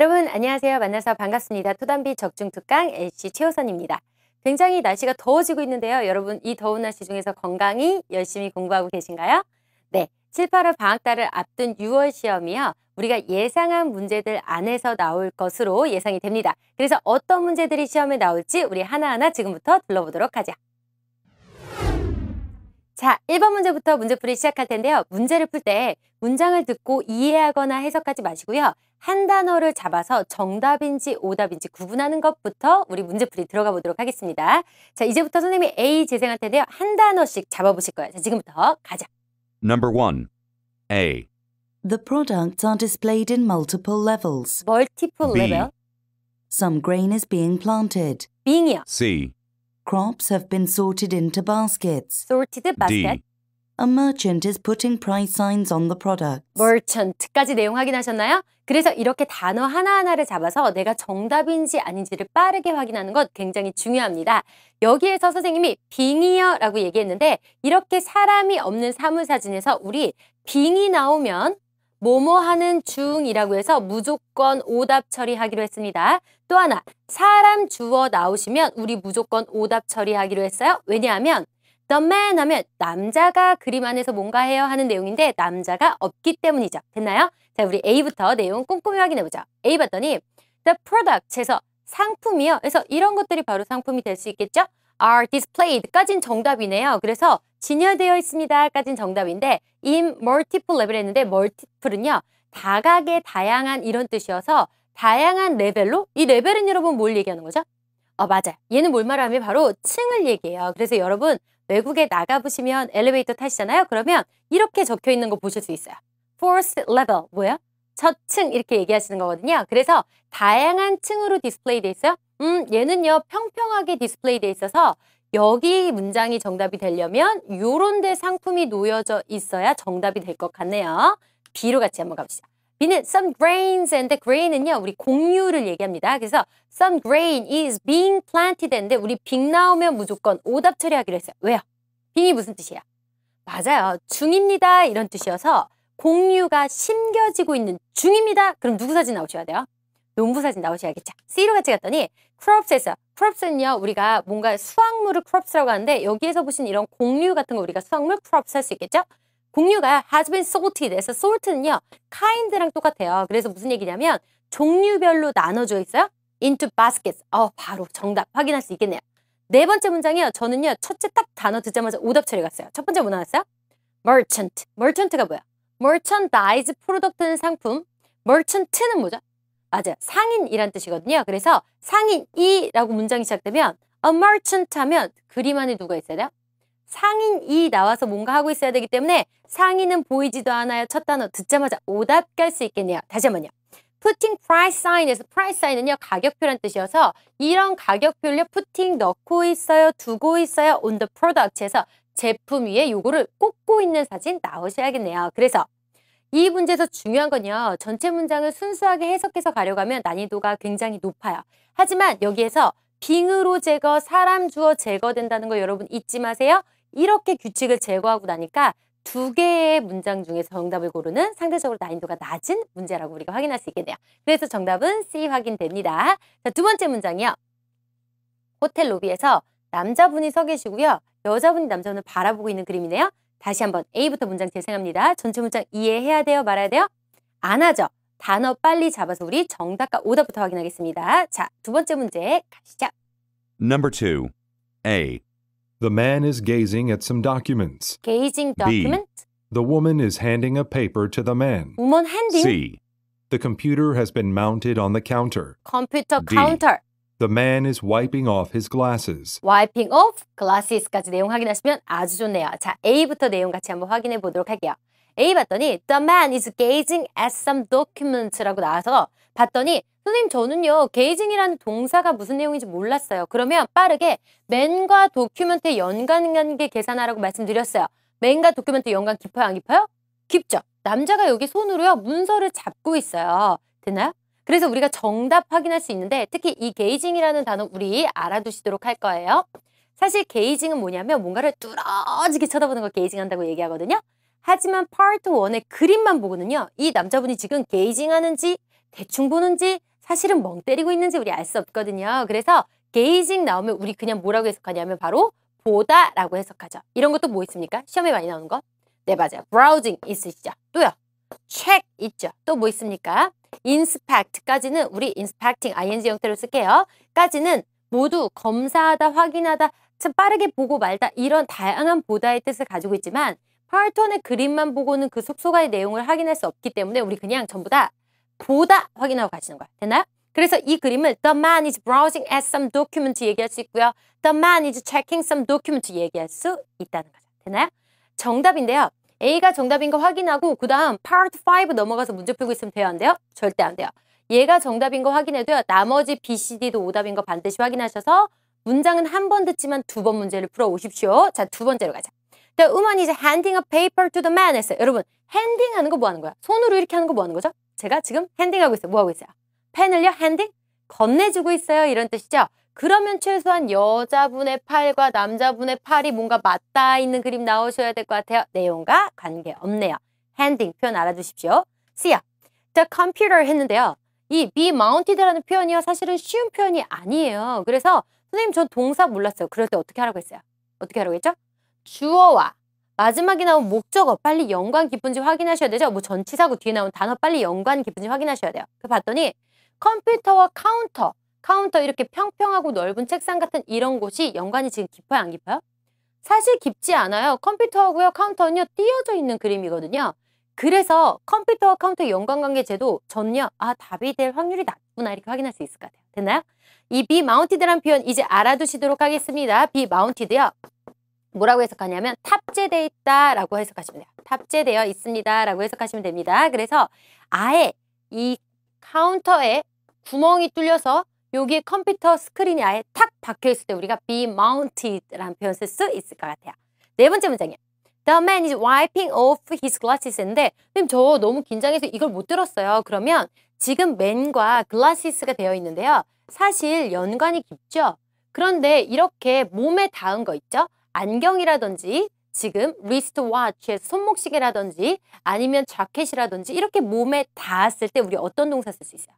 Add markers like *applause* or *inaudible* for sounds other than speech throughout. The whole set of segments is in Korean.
여러분 안녕하세요. 만나서 반갑습니다. 토단비 적중 특강 LC 최호선입니다. 굉장히 날씨가 더워지고 있는데요. 여러분 이 더운 날씨 중에서 건강히 열심히 공부하고 계신가요? 네, 7, 8월 방학달을 앞둔 6월 시험이요. 우리가 예상한 문제들 안에서 나올 것으로 예상이 됩니다. 그래서 어떤 문제들이 시험에 나올지 우리 하나하나 지금부터 둘러보도록 하죠. 자, 1번 문제부터 문제풀이 시작할 텐데요. 문제를 풀 때 문장을 듣고 이해하거나 해석하지 마시고요. 한 단어를 잡아서 정답인지 오답인지 구분하는 것부터 우리 문제풀이 들어가 보도록 하겠습니다. 자, 이제부터 선생님이 A 재생할 텐데요. 한 단어씩 잡아보실 거예요. 자, 지금부터 가자. Number one, A. The products are displayed in multiple levels. Multiple B. level. Some grain is being planted. being이요. C. Crops have been sorted into baskets. Sorted basket. D. A merchant is putting price signs on the products. merchant까지 내용 확인하셨나요? 그래서 이렇게 단어 하나하나를 잡아서 내가 정답인지 아닌지를 빠르게 확인하는 것 굉장히 중요합니다. 여기에서 선생님이 빙이어라고 얘기했는데 이렇게 사람이 없는 사물사진에서 우리 빙이 나오면 뭐뭐 하는 중이라고 해서 무조건 오답 처리하기로 했습니다. 또 하나, 사람 주어 나오시면 우리 무조건 오답 처리하기로 했어요. 왜냐하면 The man 하면 남자가 그림 안에서 뭔가 해요 하는 내용인데 남자가 없기 때문이죠. 됐나요? 자, 우리 A부터 내용 꼼꼼히 확인해보죠. A 봤더니 The product에서 상품이요. 그래서 이런 것들이 바로 상품이 될 수 있겠죠? are displayed까진 정답이네요. 그래서 진열되어 있습니다까진 정답인데 in multiple level 했는데 multiple은요. 다각의 다양한 이런 뜻이어서 다양한 레벨로 이 레벨은 여러분 뭘 얘기하는 거죠? 어 맞아. 얘는 뭘 말하면 바로 층을 얘기해요. 그래서 여러분 외국에 나가보시면 엘리베이터 타시잖아요. 그러면 이렇게 적혀 있는 거 보실 수 있어요. fourth level 뭐예요 저층 이렇게 얘기하시는 거거든요. 그래서 다양한 층으로 디스플레이 돼 있어요. 음, 얘는요, 평평하게 디스플레이돼 있어서 여기 문장이 정답이 되려면 요런 데 상품이 놓여져 있어야 정답이 될 것 같네요. B로 같이 한번 가보시다 B는 some grains and the grain은요, 우리 공유를 얘기합니다. 그래서 some grain is being planted 인데 우리 빙 나오면 무조건 오답 처리하기로 했어요. 왜요? 빙이 무슨 뜻이에요 맞아요. 중입니다. 이런 뜻이어서 공유가 심겨지고 있는 중입니다. 그럼 누구 사진 나오셔야 돼요? 농부 사진 나오셔야겠죠. C로 같이 갔더니 크롭스에서 크롭스는요 우리가 뭔가 수확물을 크롭스라고 하는데 여기에서 보신 이런 공류 같은 거 우리가 수확물 크롭스 할수 있겠죠. 공류가 has been sorted 해서 s o r t 는요 kind랑 똑같아요. 그래서 무슨 얘기냐면 종류별로 나눠져 있어요. into baskets. 어 바로 정답 확인할 수 있겠네요. 네 번째 문장이요. 저는요 첫째 딱 단어 듣자마자 오답 처리갔어요. 첫 번째 뭐 나왔어요? merchant. merchant가 뭐야? merchandise, p r o d 는 상품. merchant는 뭐죠? 맞아 요 상인이란 뜻이거든요. 그래서 상인이라고 문장이 시작되면 a merchant 하면 그림 안에 누가 있어야 돼요? 상인이 나와서 뭔가 하고 있어야 되기 때문에 상인은 보이지도 않아요. 첫 단어 듣자마자 오답 갈 수 있겠네요. 다시 한번요. putting price sign에서 price sign은요. 가격표란 뜻이어서 이런 가격표를 putting 넣고 있어요. 두고 있어요. on the product에서 제품 위에 요거를 꽂고 있는 사진 나오셔야겠네요. 그래서 이 문제에서 중요한 건요. 전체 문장을 순수하게 해석해서 가려가면 난이도가 굉장히 높아요. 하지만 여기에서 빙으로 제거, 사람 주어 제거된다는 걸 여러분 잊지 마세요. 이렇게 규칙을 제거하고 나니까 두 개의 문장 중에서 정답을 고르는 상대적으로 난이도가 낮은 문제라고 우리가 확인할 수 있겠네요. 그래서 정답은 C 확인됩니다. 자, 두 번째 문장이요. 호텔 로비에서 남자분이 서 계시고요. 여자분이 남자분을 바라보고 있는 그림이네요. 다시 한번 A부터 문장 재생합니다. 전체 문장 이해해야 돼요? 말아야 돼요? 안 하죠. 단어 빨리 잡아서 우리 정답과 오답부터 확인하겠습니다. 자, 두 번째 문제 가시죠. Number 2. A. The man is gazing at some documents. Gazing document. The woman is handing a paper to the man. Woman handing. C. The computer has been mounted on the counter. Computer D. counter. The man is wiping off his glasses. wiping off glasses까지 내용 확인하시면 아주 좋네요. 자, A부터 내용 같이 한번 확인해 보도록 할게요. A 봤더니 The man is gazing at some document라고 s 나와서 봤더니 선생님 저는요 g a z i n g 이라는 동사가 무슨 내용인지 몰랐어요. 그러면 빠르게 m n 과 d o c u m e n t 의 연관관계 계산하라고 말씀드렸어요. m n 과 d o c u 도큐멘트 연관 깊어요 안 깊어요? 깊죠. 남자가 여기 손으로요 문서를 잡고 있어요. 됐나요 그래서 우리가 정답 확인할 수 있는데 특히 이 게이징이라는 단어 우리 알아두시도록 할 거예요. 사실 게이징은 뭐냐면 뭔가를 뚫어지게 쳐다보는 걸 게이징한다고 얘기하거든요. 하지만 파트 1의 그림만 보고는요. 이 남자분이 지금 게이징하는지 대충 보는지 사실은 멍 때리고 있는지 우리 알 수 없거든요. 그래서 게이징 나오면 우리 그냥 뭐라고 해석하냐면 바로 보다라고 해석하죠. 이런 것도 뭐 있습니까? 시험에 많이 나오는 거. 네, 맞아요. 브라우징 있으시죠? 또요. check 있죠. 또 뭐 있습니까? inspect까지는 우리 inspecting, ing 형태로 쓸게요. 까지는 모두 검사하다, 확인하다, 참 빠르게 보고 말다 이런 다양한 보다의 뜻을 가지고 있지만 파울톤의 그림만 보고는 그속속가의 내용을 확인할 수 없기 때문에 우리 그냥 전부 다 보다 확인하고 가시는 거야. 되나? 요 그래서 이 그림을 The man is browsing at some document 얘기할 수 있고요. The man is checking some document 얘기할 수 있다는 거죠. 되나요? 정답인데요. A가 정답인 거 확인하고 그 다음 파트 5 넘어가서 문제 풀고 있으면 돼요? 안 돼요? 절대 안 돼요. 얘가 정답인 거 확인해도요. 나머지 B, C, D도 오답인 거 반드시 확인하셔서 문장은 한 번 듣지만 두 번 문제를 풀어오십시오. 자, 두 번째로 가자. The woman is handing a paper to the man 했어요. 여러분, 핸딩하는 거 뭐 하는 거야? 손으로 이렇게 하는 거 뭐 하는 거죠? 제가 지금 핸딩하고 있어요. 뭐 하고 있어요? 펜을요? 핸딩? 건네주고 있어요. 이런 뜻이죠. 그러면 최소한 여자분의 팔과 남자분의 팔이 뭔가 맞닿아 있는 그림 나오셔야 될 것 같아요. 내용과 관계없네요. 핸딩 표현 알아두십시오 C야, the computer 했는데요. 이 be mounted라는 표현이요. 사실은 쉬운 표현이 아니에요. 그래서 선생님 전 동사 몰랐어요. 그럴 때 어떻게 하라고 했어요? 어떻게 하라고 했죠? 주어와 마지막에 나온 목적어 빨리 연관 기분지 확인하셔야 되죠. 뭐 전치사고 뒤에 나온 단어 빨리 연관 기분지 확인하셔야 돼요. 그 봤더니 컴퓨터와 카운터 카운터 이렇게 평평하고 넓은 책상 같은 이런 곳이 연관이 지금 깊어요 안 깊어요? 사실 깊지 않아요. 컴퓨터하고요 카운터는요 띄어져 있는 그림이거든요. 그래서 컴퓨터와 카운터의 연관관계제도 전요 아 답이 될 확률이 낮구나 이렇게 확인할 수 있을 것 같아요. 됐나요? 이 비마운티드란 표현 이제 알아두시도록 하겠습니다. 비마운티드요. 뭐라고 해석하냐면 탑재돼 있다 라고 해석하시면 돼요. 탑재되어 있습니다 라고 해석하시면 됩니다. 그래서 아예 이 카운터에 구멍이 뚫려서 여기 컴퓨터 스크린이 아예 탁 박혀있을 때 우리가 be mounted라는 표현 쓸수 있을 것 같아요. 네 번째 문장이요. The man is wiping off his glasses인데 선생님 저 너무 긴장해서 이걸 못 들었어요. 그러면 지금 man과 glasses가 되어 있는데요. 사실 연관이 깊죠. 그런데 이렇게 몸에 닿은 거 있죠. 안경이라든지 지금 리스트워치에서 손목시계라든지 아니면 자켓이라든지 이렇게 몸에 닿았을 때 우리 어떤 동사 쓸 수 있어요?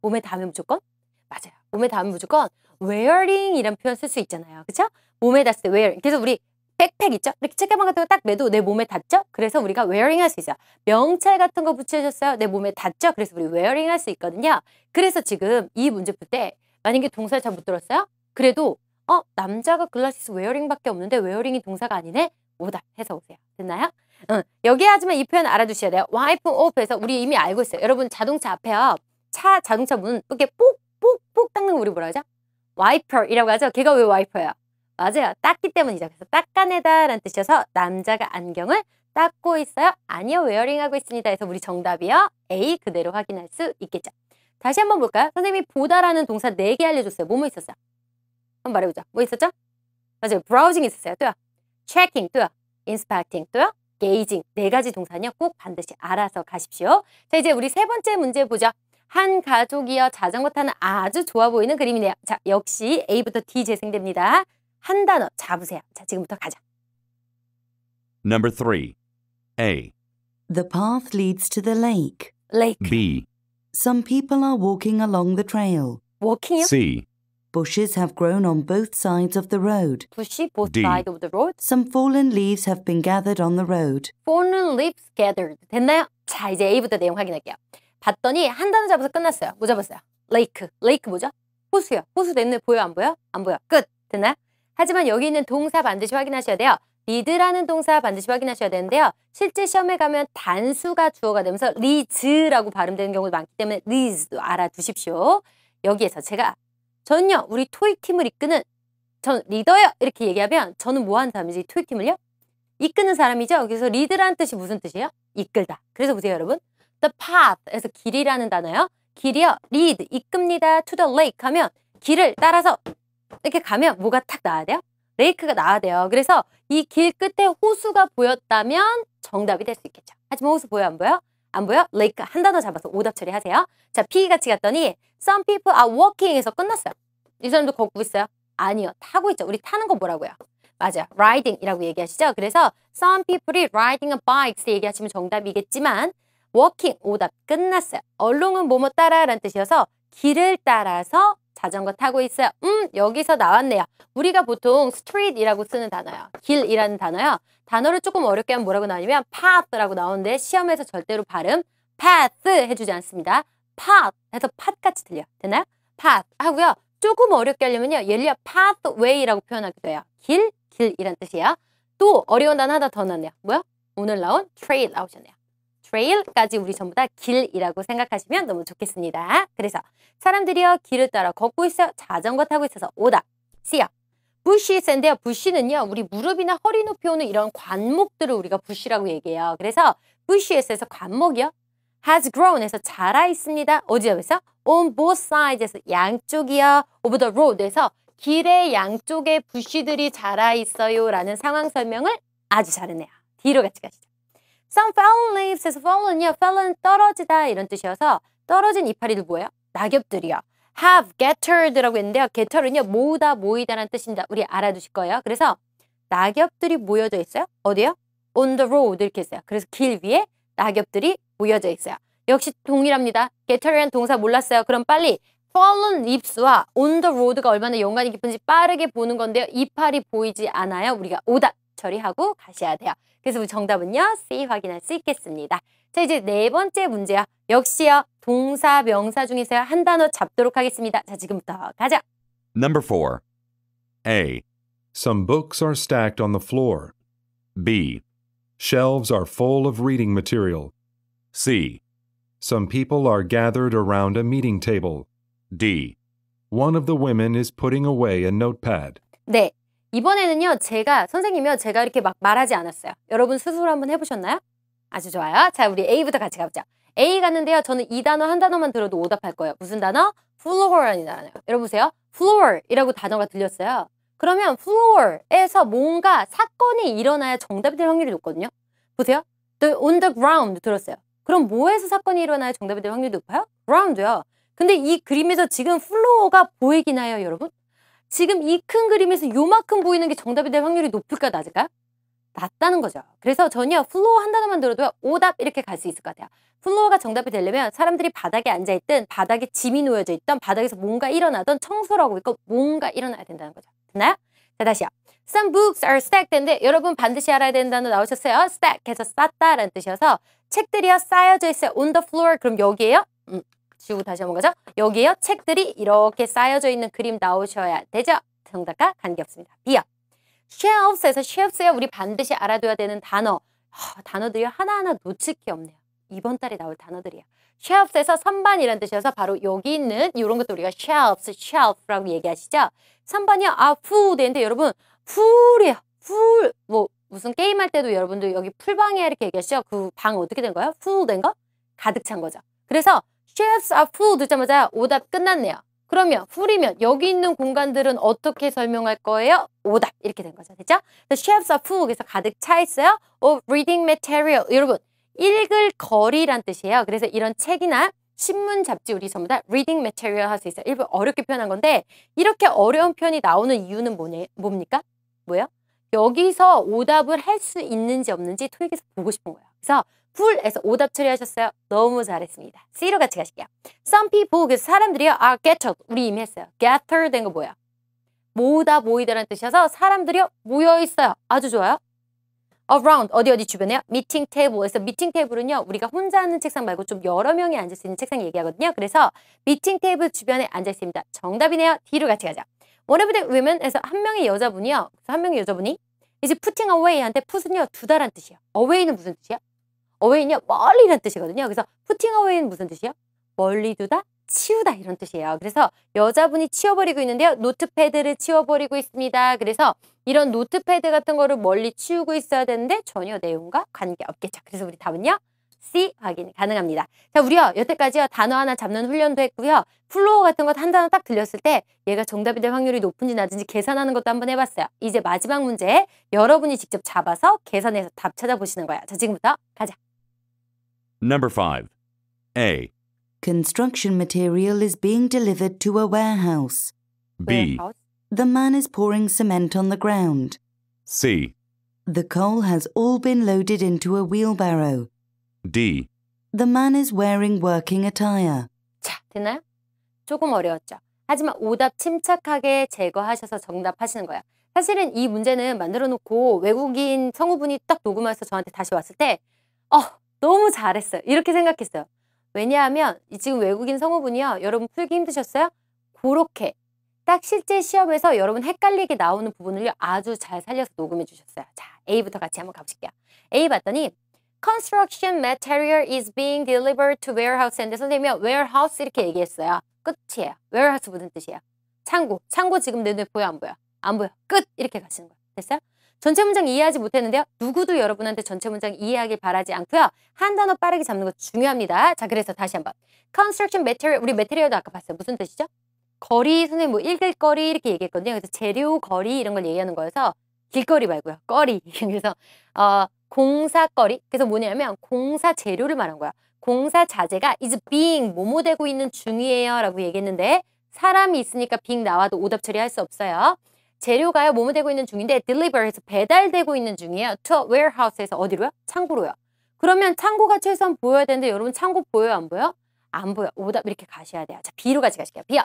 몸에 닿으면 무조건 맞아요. 몸에 닿으면 무조건 wearing 이란 표현 쓸 수 있잖아요. 그렇죠? 몸에 닿을 때 wearing. 그래서 우리 백팩 있죠? 이렇게 책가방 같은 거 딱 매도 내 몸에 닿죠? 그래서 우리가 웨어링 할 수 있어요. 명찰 같은 거 붙여줬어요. 내 몸에 닿죠? 그래서 우리 웨어링 할 수 있거든요. 그래서 지금 이 문제 풀 때 만약에 동사를 잘 못 들었어요? 그래도 어 남자가 글라시스 웨어링밖에 없는데 웨어링이 동사가 아니네? 오답 해서 오세요. 됐나요? 응. 여기 에 하지만 이 표현 알아두셔야 돼요. 와이프 오프에서 우리 이미 알고 있어요. 여러분 자동차 앞에요. 차 자동차 문 이렇게 뽁 푹뽁 닦는 거 우리 뭐라 하죠? 와이퍼이라고 하죠? 걔가 왜 와이퍼야? 맞아요. 닦기 때문이죠. 그래서 닦아내다 라는 뜻이어서 남자가 안경을 닦고 있어요? 아니요. 웨어링하고 있습니다. 그래서 우리 정답이요. A 그대로 확인할 수 있겠죠. 다시 한번 볼까요? 선생님이 보다라는 동사 네 개 알려줬어요. 뭐뭐 있었어? 요 한번 말해보자. 뭐 있었죠? 맞아요. 브라우징 있었어요. 또요. c h e 또요. 인스 s p 또요. 게이징 네 가지 동사는요 꼭 반드시 알아서 가십시오. 자 이제 우리 세 번째 문제 보죠. 한 가족이여 자전거 타는 아주 좋아 보이는 그림이네요. 자, 역시 A부터 D 재생됩니다. 한 단어 잡으세요. 자, 지금부터 가자. Number 3. A. The path leads to the lake. Lake. B. Some people are walking along the trail. Walking요? C. Bushes have grown on both sides of the road. Bushy, both D. sides of the road. Some fallen leaves have been gathered on the road. Fallen leaves gathered. 됐나요? 자, 이제 A부터 내용 확인할게요. 봤더니 한 단어 잡아서 끝났어요. 뭐 잡았어요? 레이크. 레이크 뭐죠? 호수요. 호수 냈네. 보여 안 보여? 안 보여. 끝. 됐나요? 하지만 여기 있는 동사 반드시 확인하셔야 돼요. 리드라는 동사 반드시 확인하셔야 되는데요. 실제 시험에 가면 단수가 주어가 되면서 리즈라고 발음되는 경우도 많기 때문에 리즈도 알아두십시오. 여기에서 제가 전는요 우리 토익팀을 이끄는 전 리더요. 이렇게 얘기하면 저는 뭐 하는 사람이지? 토익팀을요? 이끄는 사람이죠. 그래서 리드라는 뜻이 무슨 뜻이에요? 이끌다. 그래서 보세요 여러분. the path에서 길이라는 단어요. 길이요. lead 이끕니다. to the lake 하면 길을 따라서 이렇게 가면 뭐가 탁 나와야 돼요? 레이크가 나와야 돼요. 그래서 이 길 끝에 호수가 보였다면 정답이 될 수 있겠죠. 하지만 호수 보여 안 보여? 안 보여? 레이크 한 단어 잡아서 오답 처리하세요. 자, P 같이 갔더니 some people are walking에서 끝났어요. 이 사람도 걷고 있어요? 아니요. 타고 있죠. 우리 타는 거 뭐라고요? 맞아요. riding이라고 얘기하시죠. 그래서 some people이 riding a bike 얘기하시면 정답이겠지만 워킹 오답 끝났어요. 얼룽은 뭐뭐 따라라는 뜻이어서 길을 따라서 자전거 타고 있어요. 음 여기서 나왔네요. 우리가 보통 s t r 이라고 쓰는 단어요. 길이라는 단어요. 단어를 조금 어렵게 하면 뭐라고 나오냐면 path라고 나오는데 시험에서 절대로 발음 path 해주지 않습니다. path 해서 팟같이 들려 되나요? path 하고요. 조금 어렵게 하려면요. 예를 들어 pathway라고 표현하기도 요 길, 길이란 뜻이에요. 또 어려운 단어 하나 더 나왔네요. 뭐야? 오늘 나온 트레일 나오셨네요. trail까지 우리 전부 다 길이라고 생각하시면 너무 좋겠습니다. 그래서 사람들이요 길을 따라 걷고 있어 자전거 타고 있어서 오다. 씨요. 부시샌데요. 부시는요. 우리 무릎이나 허리 높이 오는 이런 관목들을 우리가 부시라고 얘기해요. 그래서 부시에서 관목이요. has grown에서 자라 있습니다. 어디에서? on both sides에서 양쪽이요. over the road에서 길의 양쪽에 부시들이 자라 있어요라는 상황 설명을 아주 잘하네요. 뒤로 같이 가시죠. Some fallen leaves 에서 fallen이요. fallen 떨어지다 이런 뜻이어서 떨어진 이파리들 뭐예요? 낙엽들이요. have gathered라고 했는데요. gather은요. 모으다 모이다라는 뜻입니다. 우리 알아두실 거예요. 그래서 낙엽들이 모여져 있어요. 어디요? on the road 이렇게 했어요. 그래서 길 위에 낙엽들이 모여져 있어요. 역시 동일합니다. gather란 동사 몰랐어요. 그럼 빨리 fallen leaves와 on the road가 얼마나 연관이 깊은지 빠르게 보는 건데요. 이파리 보이지 않아요. 우리가 오답 처리하고 가셔야 돼요. 그래서 정답은요. C 확인할 수 있겠습니다. 자 이제 네 번째 문제요. 역시요. 동사, 명사 중에서한 단어 잡도록 하겠습니다. 자 지금부터 가자. Number 4. A. Some books are stacked on the floor. B. Shelves are full of reading material. C. Some people are gathered around a meeting table. D. One of the women is putting away a notepad. 네, 이번에는요 제가 선생님이요 제가 이렇게 막 말하지 않았어요 여러분 스스로 한번 해보셨나요? 아주 좋아요 자 우리 A부터 같이 가보죠 A 갔는데요 저는 이 단어 한 단어만 들어도 오답할 거예요 무슨 단어? floor라는 단어요 여러분 보세요 floor이라고 단어가 들렸어요 그러면 floor에서 뭔가 사건이 일어나야 정답이 될 확률이 높거든요 보세요 the, on the ground 들었어요 그럼 뭐에서 사건이 일어나야 정답이 될 확률이 높아요? ground요 근데 이 그림에서 지금 플로어가 보이긴 해요 여러분? 지금 이 큰 그림에서 요만큼 보이는 게 정답이 될 확률이 높을까 낮을까 낮다는 거죠. 그래서 전혀 플로어 한 단어만 들어도 오답 이렇게 갈 수 있을 것 같아요. 플로어가 정답이 되려면 사람들이 바닥에 앉아있든 바닥에 짐이 놓여져 있던 바닥에서 뭔가 일어나던 청소라고 있고 뭔가 일어나야 된다는 거죠. 됐나요? 자 다시요. Some books are stacked인데 여러분 반드시 알아야 되는 단어 나오셨어요. stack해서 쌓다라는 뜻이어서 책들이요 쌓여져 있어요. on the floor 그럼 여기에요. 지우고 다시 한번 가죠. 여기에요. 책들이 이렇게 쌓여져 있는 그림 나오셔야 되죠. 정답과 관계없습니다. B요. shelves에서 shelves에 우리 반드시 알아둬야 되는 단어. 허, 단어들이 하나하나 놓칠 게 없네요. 이번 달에 나올 단어들이야. shelf에서 선반이라는 뜻이어서 바로 여기 있는 이런 것도 우리가 shelves, shelf라고 얘기하시죠. 선반이요. 아, food인데 여러분 풀이야. 풀. 뭐 무슨 게임할 때도 여러분들 여기 풀방이야 이렇게 얘기하시죠. 그 방 어떻게 된 거예요? 풀된 거? 가득 찬 거죠. 그래서 chefs are full 듣자마자 오답 끝났네요. 그러면 풀이면 여기 있는 공간들은 어떻게 설명할 거예요? 오답 이렇게 된 거죠. 됐죠? The s h e l s are full 그래서 가득 차 있어요. Of reading material 여러분 읽을 거리란 뜻이에요. 그래서 이런 책이나 신문, 잡지 우리 전부 다 reading material 할 수 있어요. 일부 어렵게 표현한 건데 이렇게 어려운 표현이 나오는 이유는 뭐냐, 뭡니까? 뭐예요? 여기서 오답을 할 수 있는지 없는지 토익에서 보고 싶은 거예요. 그래서 풀에서 오답 처리하셨어요. 너무 잘했습니다. C로 같이 가실게요. Some people, 그 사람들이요. 아, r e gathered. 우리 이미 했어요. gather 된 거 뭐야? 모다 모이다라는 뜻이어서 사람들이요. 모여 있어요. 아주 좋아요. around 어디 어디 주변에요? 미팅 테이블에서 미팅 테이블은요 우리가 혼자 앉는 책상 말고 좀 여러 명이 앉을 수 있는 책상 얘기하거든요 그래서 미팅 테이블 주변에 앉아 있습니다 정답이네요 D로 같이 가자 One of the women에서 한 명의 여자분이요 한 명의 여자분이 이제 putting away한테 put은요 두 달한 뜻이에요 away는 무슨 뜻이야? 어웨이냐 멀리 이런 뜻이거든요. 그래서 푸팅 어웨이는 무슨 뜻이요? 에 멀리 두다, 치우다 이런 뜻이에요. 그래서 여자분이 치워버리고 있는데요. 노트패드를 치워버리고 있습니다. 그래서 이런 노트패드 같은 거를 멀리 치우고 있어야 되는데 전혀 내용과 관계없겠죠. 그래서 우리 답은요. C 확인 가능합니다. 자, 우리요. 여태까지요. 단어 하나 잡는 훈련도 했고요. 플로어 같은 거한 단어 딱 들렸을 때 얘가 정답이 될 확률이 높은지 낮은지 계산하는 것도 한번 해봤어요. 이제 마지막 문제 여러분이 직접 잡아서 계산해서 답 찾아보시는 거예요. 자, 지금부터 가자. Number 5. A. Construction material is being delivered to a warehouse. B. The man is pouring cement on the ground. C. The coal has all been loaded into a wheelbarrow. D. The man is wearing working attire. 자, 됐나요? 조금 어려웠죠. 하지만 오답 침착하게 제거하셔서 정답하시는 거야. 사실은 이 문제는 만들어놓고 외국인 성우분이 딱 녹음해서 저한테 다시 왔을 때 어, 너무 잘했어요. 이렇게 생각했어요. 왜냐하면 지금 외국인 성우분이요. 여러분 풀기 힘드셨어요? 그렇게 딱 실제 시험에서 여러분 헷갈리게 나오는 부분을 아주 잘 살려서 녹음해 주셨어요. 자, A부터 같이 한번 가보실게요. A 봤더니 Construction material is being delivered to warehouse 했데 선생님이 warehouse 이렇게 얘기했어요. 끝이에요. warehouse 무슨 뜻이에요? 창고. 창고 지금 내 눈에 보여 안 보여? 안 보여. 끝! 이렇게 가시는 거예요. 됐어요? 전체 문장 이해하지 못했는데요. 누구도 여러분한테 전체 문장 이해하길 바라지 않고요. 한 단어 빠르게 잡는 거 중요합니다. 자, 그래서 다시 한번. Construction material, 우리 material도 아까 봤어요. 무슨 뜻이죠? 거리, 선생님 뭐 읽을 거리 이렇게 얘기했거든요. 그래서 재료, 거리 이런 걸 얘기하는 거여서 길거리 말고요. 거리. *laughs* 그래서 어, 공사거리. 그래서 뭐냐면 공사 재료를 말한 거야. 공사 자재가 is being 뭐뭐 되고 있는 중이에요 라고 얘기했는데 사람이 있으니까 빙 나와도 오답 처리할 수 없어요. 재료가요 뭐뭐되고 있는 중인데 deliver해서 배달되고 있는 중이에요. to warehouse에서 어디로요? 창고로요. 그러면 창고가 최소한 보여야 되는데 여러분 창고 보여요 안 보여? 안 보여. 오답 이렇게 가셔야 돼요. 자 B로 같이 가실게요. B요.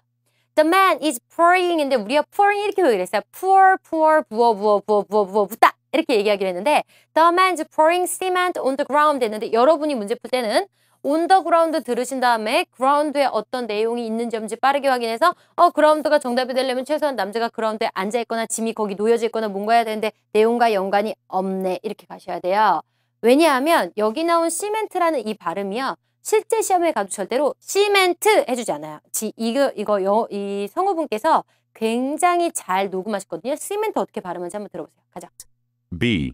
The man is pouring인데 우리가 pouring 이렇게 얘기를 했어요. pour, pour, 부어, 부어, 부어, 부어, 부어, 부다 이렇게 얘기하기로 했는데 The man is pouring cement on the ground 했는데 여러분이 문제 풀 때는 온더그라운드 들으신 다음에 그라운드에 어떤 내용이 있는지 없는지 빠르게 확인해서 어 그라운드가 정답이 되려면 최소한 남자가 그라운드에 앉아있거나 짐이 거기 놓여져 있거나 뭔가 해야 되는데 내용과 연관이 없네 이렇게 가셔야 돼요. 왜냐하면 여기 나온 시멘트라는 이 발음이요. 실제 시험에 가도 절대로 시멘트 해주지 않아요. 지, 이거, 이거 여, 이 성우분께서 굉장히 잘 녹음하셨거든요. 시멘트 어떻게 발음하는지 한번 들어보세요. 가자. B.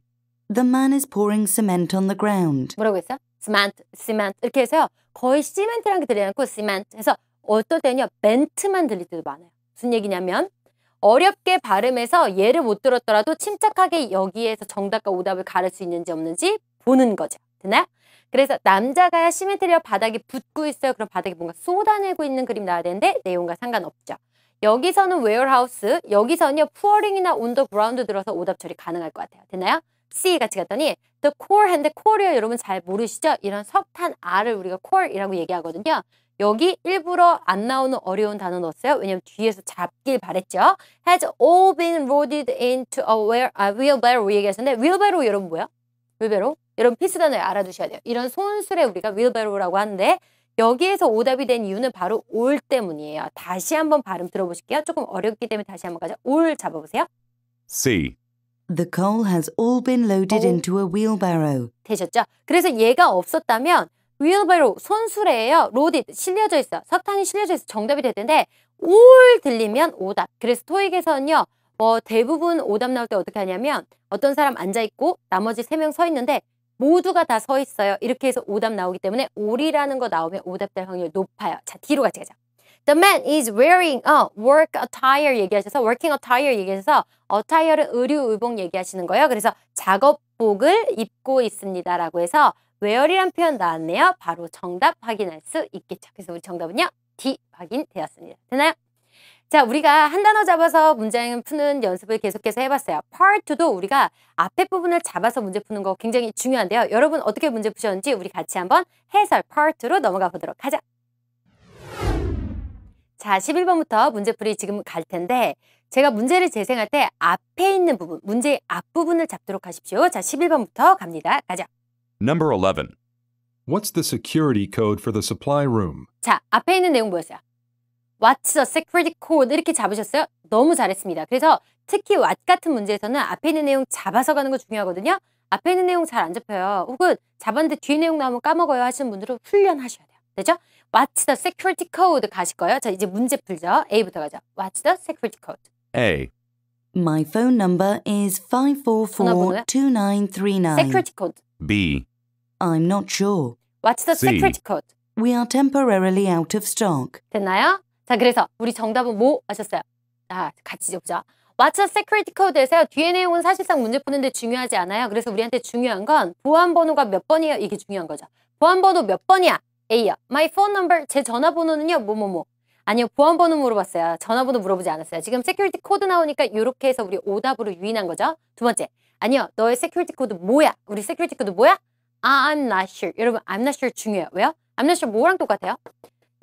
The man is pouring cement on the ground. 뭐라고 했어? 요 시멘트, 시멘트 이렇게 해서요. 거의 시멘트라는 게 들리지 않고 시멘트 해서 어떨 때는요. 멘트만 들릴 때도 많아요. 무슨 얘기냐면 어렵게 발음해서 예를 못 들었더라도 침착하게 여기에서 정답과 오답을 가를 수 있는지 없는지 보는 거죠. 되나? 그래서 남자가 시멘트리 바닥에 붙고 있어요. 그럼 바닥에 뭔가 쏟아내고 있는 그림 나와야 되는데 내용과 상관없죠. 여기서는 웨어하우스, 여기서는요 푸어링이나 온더그라운드 들어서 오답 처리 가능할 것 같아요. 되나요? C 같이 갔더니 the core 했는데 core요 여러분 잘 모르시죠? 이런 석탄 R을 우리가 core이라고 얘기하거든요. 여기 일부러 안 나오는 어려운 단어 넣었어요. 왜냐면 뒤에서 잡길 바랬죠. has all been loaded into a wheel, l b a r r o w 얘기했었는데 wheelbarrow 여러분 뭐야? wheelbarrow? 여러분 필수 단어에 알아두셔야 돼요. 이런 손수레 우리가 wheelbarrow라고 하는데 여기에서 오답이 된 이유는 바로 올 때문이에요. 다시 한번 발음 들어보실게요. 조금 어렵기 때문에 다시 한번 가자. 올 잡아보세요. C. The coal has all been loaded 오. into a wheelbarrow. 되셨죠? 그래서 얘가 없었다면 wheelbarrow 손수레예요. 로디 실려져 있어. 석탄이 실려져 있어. 정답이 될 텐데 all 들리면 오답. 그래서 토익에서는요. 뭐 대부분 오답 나올 때 어떻게 하냐면 어떤 사람 앉아 있고 나머지 세명서 있는데 모두가 다 서 있어요. 이렇게 해서 오답 나오기 때문에 올이라는 거 나오면 오답 될 확률이 높아요. 자, 뒤로 같이 가자. The man is wearing 어, work attire 얘기하셔서 working attire 얘기해서 attire는 의류 의복 얘기하시는 거예요. 그래서 작업복을 입고 있습니다라고 해서 wear이란 표현 나왔네요. 바로 정답 확인할 수 있겠죠. 그래서 우리 정답은요. D 확인되었습니다. 되나요? 자, 우리가 한 단어 잡아서 문장 푸는 연습을 계속해서 해봤어요. Part 2도 우리가 앞에 부분을 잡아서 문제 푸는 거 굉장히 중요한데요. 여러분 어떻게 문제 푸셨는지 우리 같이 한번 해설 Part 2로 넘어가 보도록 하자. 자, 11번부터 문제풀이 지금 갈 텐데 제가 문제를 재생할 때 앞에 있는 부분, 문제의 앞부분을 잡도록 하십시오. 자, 11번부터 갑니다. 가자. Number 11. What's the security code for the supply room? 자, 앞에 있는 내용 뭐였어요? What's the security code? 이렇게 잡으셨어요? 너무 잘했습니다. 그래서 특히 what 같은 문제에서는 앞에 있는 내용 잡아서 가는 거 중요하거든요. 앞에 있는 내용 잘 안 잡혀요. 혹은 잡았는데 뒤에 내용 나오면 까먹어요 하시는 분들은 훈련하셔야 돼요. 되죠? What's the security code 가실까요? 자, 이제 문제 풀죠. A부터 가죠. What's the security code? A. My phone number is 544-2939. Security code. B. I'm not sure. What's the C. security code? We are temporarily out of stock. 됐나요? 자, 그래서 우리 정답은 뭐 하셨어요? 아, 같이 접자. What's the security code에서요. 뒤에 내용은 사실상 문제 푸는데 중요하지 않아요. 그래서 우리한테 중요한 건 보안 번호가 몇 번이에요? 이게 중요한 거죠. 보안 번호 몇 번이야? A야. My phone number. 제 전화번호는요. 뭐뭐뭐. 아니요. 보안번호 물어봤어요. 전화번호 물어보지 않았어요. 지금 세큐리티 코드 나오니까 이렇게 해서 우리 오답으로 유인한 거죠. 두 번째. 아니요. 너의 세큐리티 코드 뭐야? 우리 세큐리티 코드 뭐야? 아, I'm not sure. 여러분 I'm not sure 중요해요. 왜요? I'm not sure 뭐랑 똑같아요?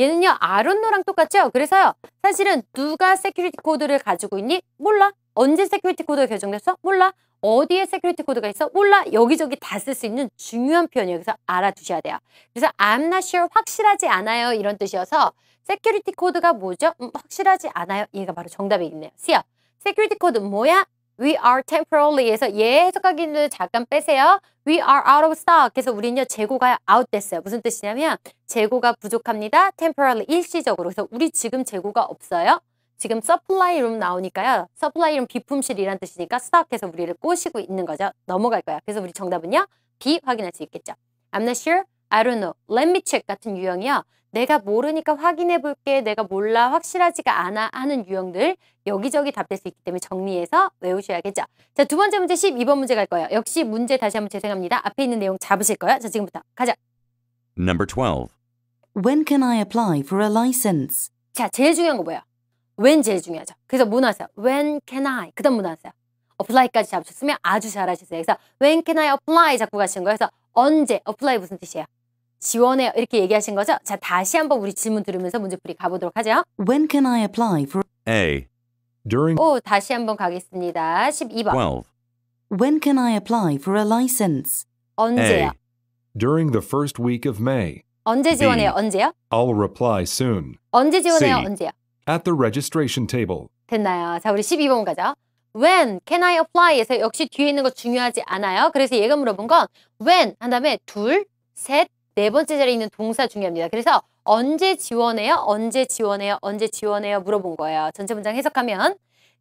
얘는요. 아론노랑 똑같죠? 그래서요. 사실은 누가 세큐리티 코드를 가지고 있니? 몰라. 언제 세큐리티 코드가 결정됐어? 몰라. 어디에 세큐리티 코드가 있어? 몰라. 여기저기 다 쓸 수 있는 중요한 표현이에요. 그래서 알아두셔야 돼요. 그래서 I'm not sure 확실하지 않아요. 이런 뜻이어서 세큐리티 코드가 뭐죠? 음, 확실하지 않아요. 얘가 바로 정답이겠네요. C요. 세큐리티 코드 뭐야? We are temporarily 해서 얘 해석하기 힘든 잠깐 빼세요. We are out of stock 그래서 우리는요 재고가 out 됐어요. 무슨 뜻이냐면 재고가 부족합니다. temporarily 일시적으로 그래서 우리 지금 재고가 없어요. 지금 supply room 나오니까요. supply room 비품실이란 뜻이니까 stop 해서 우리를 꼬시고 있는 거죠. 넘어갈 거야. 그래서 우리 정답은요. B 확인할 수 있겠죠. I'm not sure. I don't know. Let me check 같은 유형이요. 내가 모르니까 확인해 볼게. 내가 몰라. 확실하지가 않아 하는 유형들 여기저기 답될 수 있기 때문에 정리해서 외우셔야겠죠. 자, 두 번째 문제 12번 문제 갈 거예요. 역시 문제 다시 한번 재생합니다. 앞에 있는 내용 잡으실 거예요. 자, 지금부터 가자. Number 12. When can I apply for a license? 자, 제일 중요한 거 뭐야? when 제일 중요하죠. 그래서 문하세요 when can I? 그 다음 문화세요. apply까지 잡으셨으면 아주 잘하셨어요. 그래서 when can I apply 자꾸 가시는 거예요. 그래서 언제 apply 무슨 뜻이에요? 지원해요. 이렇게 얘기하신 거죠? 자, 다시 한번 우리 질문 들으면서 문제풀이 가보도록 하죠. When can I apply for A. During 오, 다시 한번 가겠습니다. 12번. 12. When can I apply for a license? 언제요? A. During the first week of May. 언제 지원해요? B. 언제요? I'll reply soon. 언제 지원해요? C. 언제요? at the registration table. 됐나요? 자, 우리 12번 가죠. When can I apply에서 역시 뒤에 있는 거 중요하지 않아요. 그래서 얘가 물어본 건 when 한 다음에 둘, 셋, 네 번째 자리에 있는 동사 중요합니다. 그래서 언제 지원해요? 언제 지원해요? 언제 지원해요? 물어본 거예요. 전체 문장 해석하면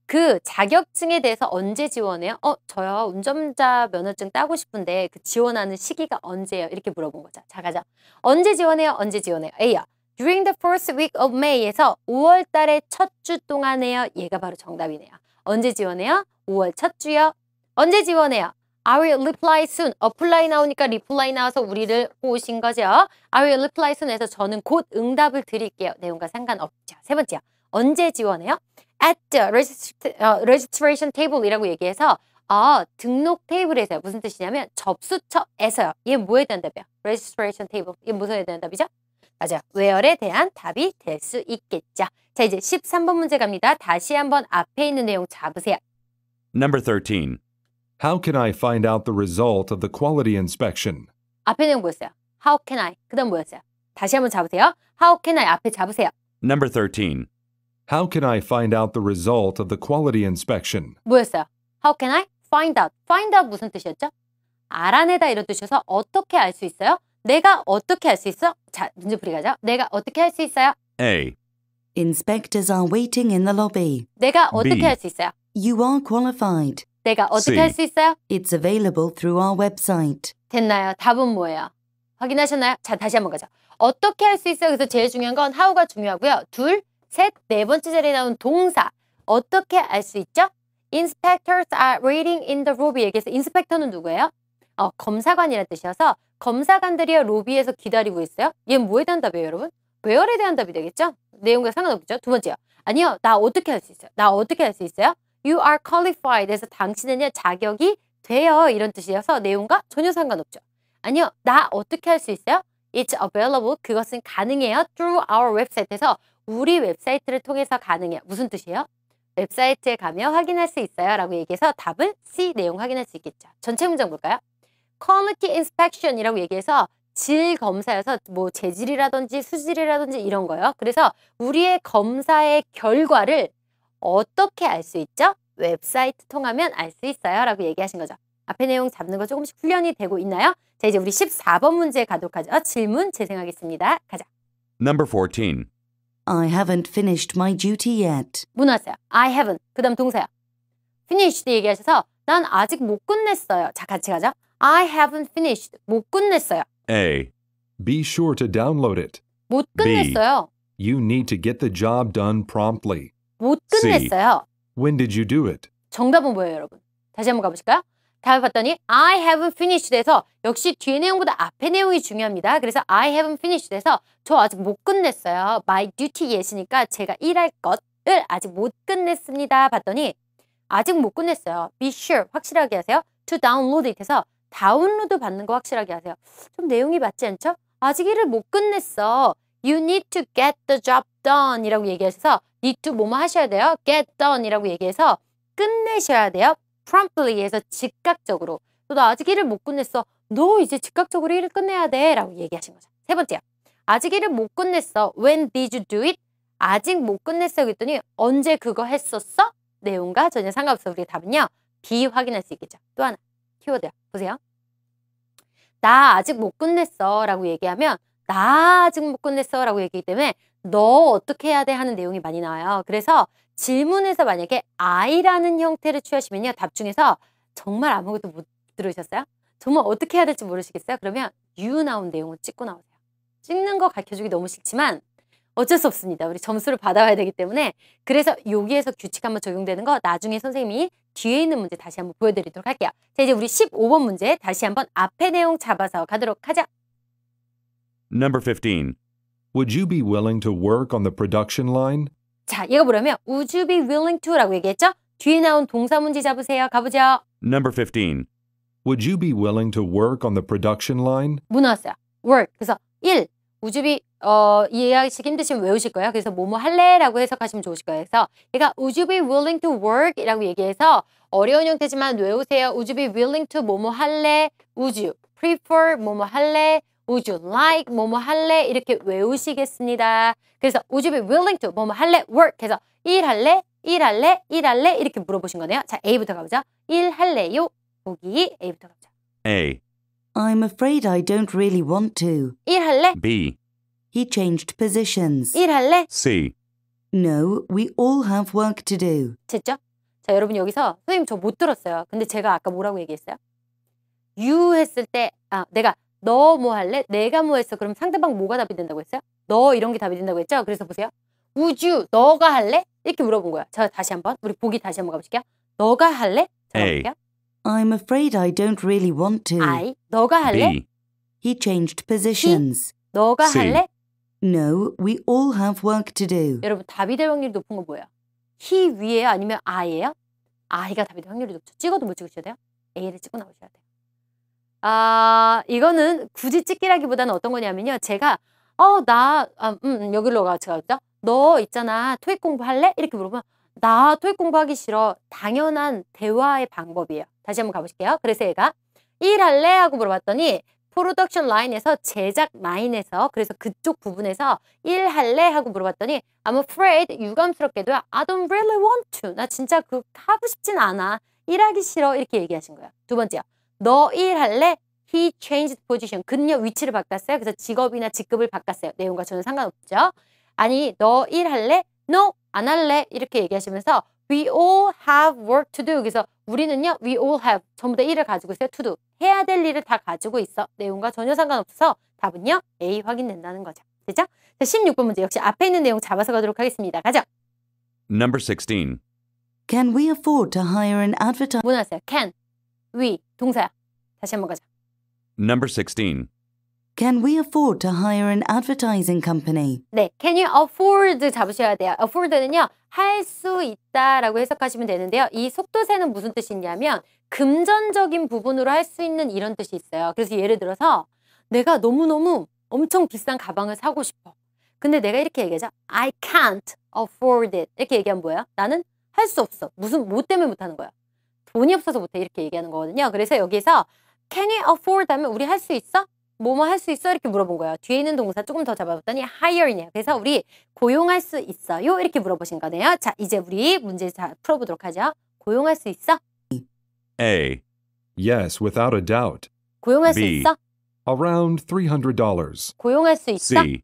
그 자격증에 대해서 언제 지원해요? 어, 저요. 운전자 면허증 따고 싶은데 그 지원하는 시기가 언제예요? 이렇게 물어본 거죠. 자, 가자. 언제 지원해요? 언제 지원해요? A요. During the first week of May에서 5월 달의 첫 주 동안에요. 얘가 바로 정답이네요. 언제 지원해요? 5월 첫 주요. 언제 지원해요? I will reply soon. apply 나오니까 reply 나와서 우리를 호신 거죠. I will reply soon에서 저는 곧 응답을 드릴게요. 내용과 상관없죠. 세 번째요. 언제 지원해요? At the 어, registration table이라고 얘기해서 어, 등록 테이블에서요. 무슨 뜻이냐면 접수처에서요. 얘 뭐에 대한 답이야? registration table. 얘무슨에 대한 답이죠? 맞아요. 외열에 대한 답이 될 수 있겠죠. 자, 이제 13번 문제 갑니다. 다시 한번 앞에 있는 내용 잡으세요. Number 13. How can I find out the result of the quality inspection? 앞에 내용 뭐였어요? How can I? 그다음 뭐였어요? 다시 한번 잡으세요. How can I 앞에 잡으세요. Number 13. How can I find out the result of the quality inspection? 뭐였어요? How can I find out? Find out 무슨 뜻이었죠? 알아내다 이런 뜻이어서 어떻게 알 수 있어요? 내가 어떻게 할 수 있어? 자, 문제풀이 가죠 내가 어떻게 할 수 있어요? A. Inspectors are waiting in the lobby. 내가 어떻게 할 수 있어요? You are qualified. 내가 어떻게 할 수 있어요? It's available through our website. 됐나요? 답은 뭐예요? 확인하셨나요? 자, 다시 한번 가자. 어떻게 할 수 있어요? 그래서 제일 중요한 건 how가 중요하고요. 둘, 셋, 네 번째 자리에 나온 동사. 어떻게 알수 있죠? Inspectors are waiting in the lobby. 여기서 인스펙터는 누구예요? 어, 검사관이라는 뜻이어서 검사관들이야 로비에서 기다리고 있어요? 얘 뭐에 대한 답이에요, 여러분? 웨어에 대한 답이 되겠죠? 내용과 상관없죠? 두 번째요. 아니요, 나 어떻게 할 수 있어요? 나 어떻게 할 수 있어요? You are qualified 해서 당신은 자격이 돼요. 이런 뜻이어서 내용과 전혀 상관없죠. 아니요, 나 어떻게 할 수 있어요? It's available. 그것은 가능해요. Through our website에서 우리 웹사이트를 통해서 가능해요. 무슨 뜻이에요? 웹사이트에 가면 확인할 수 있어요. 라고 얘기해서 답은 C 내용 확인할 수 있겠죠. 전체 문장 볼까요? quality inspection이라고 얘기해서 질 검사여서 뭐 재질이라든지 수질이라든지 이런 거요. 그래서 우리의 검사의 결과를 어떻게 알 수 있죠? 웹사이트 통하면 알 수 있어요. 라고 얘기하신 거죠. 앞에 내용 잡는 거 조금씩 훈련이 되고 있나요? 자, 이제 우리 14번 문제 가도록 하죠. 질문 재생하겠습니다. 가자. Number 14. I haven't finished my duty yet. 문왔어요 I haven't. 그 다음 동사요. finished 얘기하셔서 난 아직 못 끝냈어요. 자, 같이 가죠. I haven't finished. 못 끝냈어요. A. Be sure to download it. 못 끝냈어요. B. You need to get the job done promptly. 못 끝냈어요. C. When did you do it? 정답은 뭐예요, 여러분? 다시 한번 가보실까요? 답을 봤더니 I haven't finished 해서 역시 뒤에 내용보다 앞에 내용이 중요합니다. 그래서 I haven't finished 해서 저 아직 못 끝냈어요. My duty 예시니까 제가 일할 것을 아직 못 끝냈습니다. 봤더니 아직 못 끝냈어요. Be sure 확실하게 하세요. To download it 해서 다운로드 받는 거 확실하게 하세요. 좀 내용이 맞지 않죠? 아직 일을 못 끝냈어. You need to get the job done 이라고 얘기하셔서 need to 뭐뭐 하셔야 돼요. get done 이라고 얘기해서 끝내셔야 돼요. promptly 해서 즉각적으로 너 아직 일을 못 끝냈어. 너 이제 즉각적으로 일을 끝내야 돼 라고 얘기하신 거죠. 세 번째요. 아직 일을 못 끝냈어. When did you do it? 아직 못 끝냈어 그랬더니 언제 그거 했었어? 내용과 전혀 상관없어. 우리 답은요. B 확인할 수 있겠죠. 또 하나. 키워드야. 보세요. 나 아직 못 끝냈어 라고 얘기하면 나 아직 못 끝냈어 라고 얘기하기 때문에 너 어떻게 해야 돼 하는 내용이 많이 나와요. 그래서 질문에서 만약에 I라는 형태를 취하시면요. 답 중에서 정말 아무것도 못 들으셨어요? 정말 어떻게 해야 될지 모르시겠어요? 그러면 U 나온 내용을 찍고 나오세요. 찍는 거 가르쳐주기 너무 싫지만 어쩔 수 없습니다. 우리 점수를 받아와야 되기 때문에 그래서 여기에서 규칙 한번 적용되는 거 나중에 선생님이 뒤에 있는 문제 다시 한번 보여드리도록 할게요. 자, 이제 우리 15번 문제 다시 한번 앞에 내용 잡아서 가도록 하자. Number 15. Would you be willing to work on the production line? 자, 얘가 뭐라면 would you be willing to라고 얘기했죠? 뒤에 나온 동사 문제 잡으세요. 가보죠. Number 15. Would you be willing to work on the production line? 문 나왔어요. work. 그래서 일, 우주비 어, 이해하시기 힘드시면 외우실 거예요. 그래서 뭐뭐 할래라고 해석하시면 좋으실 거예요. 그래서 얘가 would you be willing to work이라고 얘기해서 어려운 형태지만 외우세요. would you be willing to 뭐뭐 할래? would you prefer 뭐뭐 할래? would you like 뭐뭐 할래? 이렇게 외우시겠습니다. 그래서 would you be willing to 뭐뭐 할래? work 해서 일할래? 일할래? 일할래? 이렇게 물어보신 거네요. 자, A부터 가보죠. 일할래요? 보기 A부터 가보죠. A I'm afraid I don't really want to. 일할래? B. He changed positions. 일할래? C. No, we all have work to do. 됐죠? 자, 여러분 여기서 선생님 저 못 들었어요. 근데 제가 아까 뭐라고 얘기했어요? you 했을 때 아, 내가 너 뭐 할래? 내가 뭐 했어? 그럼 상대방 뭐가 답이 된다고 했어요? 너 이런 게 답이 된다고 했죠? 그래서 보세요. would you 너가 할래? 이렇게 물어본 거야. 자, 다시 한번 우리 보기 다시 한번 가보실게요. 너가 할래? 자, 가볼게요. I'm afraid I don't really want to. I, 너가 할래? B, He changed positions. 너가 C. 할래? No, we all have work to do. 여러분 답이 될 확률이 높은 거 뭐예요? he 위에요? 아니면 I예요? I가 답이 될 확률이 높죠. 찍어도 못 찍으셔야 돼요. A를 찍고 나오셔야 돼요. 아 이거는 굳이 찍기라기보다는 어떤 거냐면요. 제가 어나 아, 음, 음, 여기로 가 제가 있다. 너 있잖아 토익 공부할래? 이렇게 물어보면 나 토익 공부하기 싫어. 당연한 대화의 방법이에요. 다시 한번 가보실게요. 그래서 얘가 일할래? 하고 물어봤더니 프로덕션 라인에서 제작 라인에서 그래서 그쪽 부분에서 일할래? 하고 물어봤더니 I'm afraid 유감스럽게도 I don't really want to 나 진짜 그 하고 싶진 않아 일하기 싫어 이렇게 얘기하신 거예요. 두 번째요. 너 일할래? He changed position. 그녀 위치를 바꿨어요. 그래서 직업이나 직급을 바꿨어요. 내용과 전혀 상관없죠. 아니 너 일할래? No 안 할래? 이렇게 얘기하시면서 We all have work to do. 그래서 우리는요. We all have. 전부 다 일을 가지고 있어요. To do. 해야 될 일을 다 가지고 있어. 내용과 전혀 상관없어서 답은요. A 확인된다는 거죠. 되죠? 자, 16번 문제 역시 앞에 있는 내용 잡아서 가도록 하겠습니다. 가죠. Number 16. Can we afford to hire an advertiser? 문화세요. 뭐 can. We. 동사야. 다시 한번 가자. Number 16. Can we afford to hire an advertising company? 네, can you afford 잡으셔야 돼요. afford는요, 할 수 있다라고 해석하시면 되는데요. 이 속도세는 무슨 뜻이냐면 금전적인 부분으로 할 수 있는 이런 뜻이 있어요. 그래서 예를 들어서 내가 너무너무 엄청 비싼 가방을 사고 싶어. 근데 내가 이렇게 얘기하자. I can't afford it. 이렇게 얘기하면 뭐예요? 나는 할 수 없어. 무슨 뭐 때문에 못하는 거야? 돈이 없어서 못해. 이렇게 얘기하는 거거든요. 그래서 여기서 can you afford 하면 우리 할 수 있어? 뭐뭐 할 수 있어? 이렇게 물어본 거예요. 뒤에 있는 동사 조금 더 잡아봤더니 hire이네요. 그래서 우리 고용할 수 있어요? 이렇게 물어보신 거네요. 자, 이제 우리 문제 잘 풀어보도록 하죠. 고용할 수 있어? A. Yes, without a doubt. 고용할 수 있어? Around $300. 고용할 수 있어? C.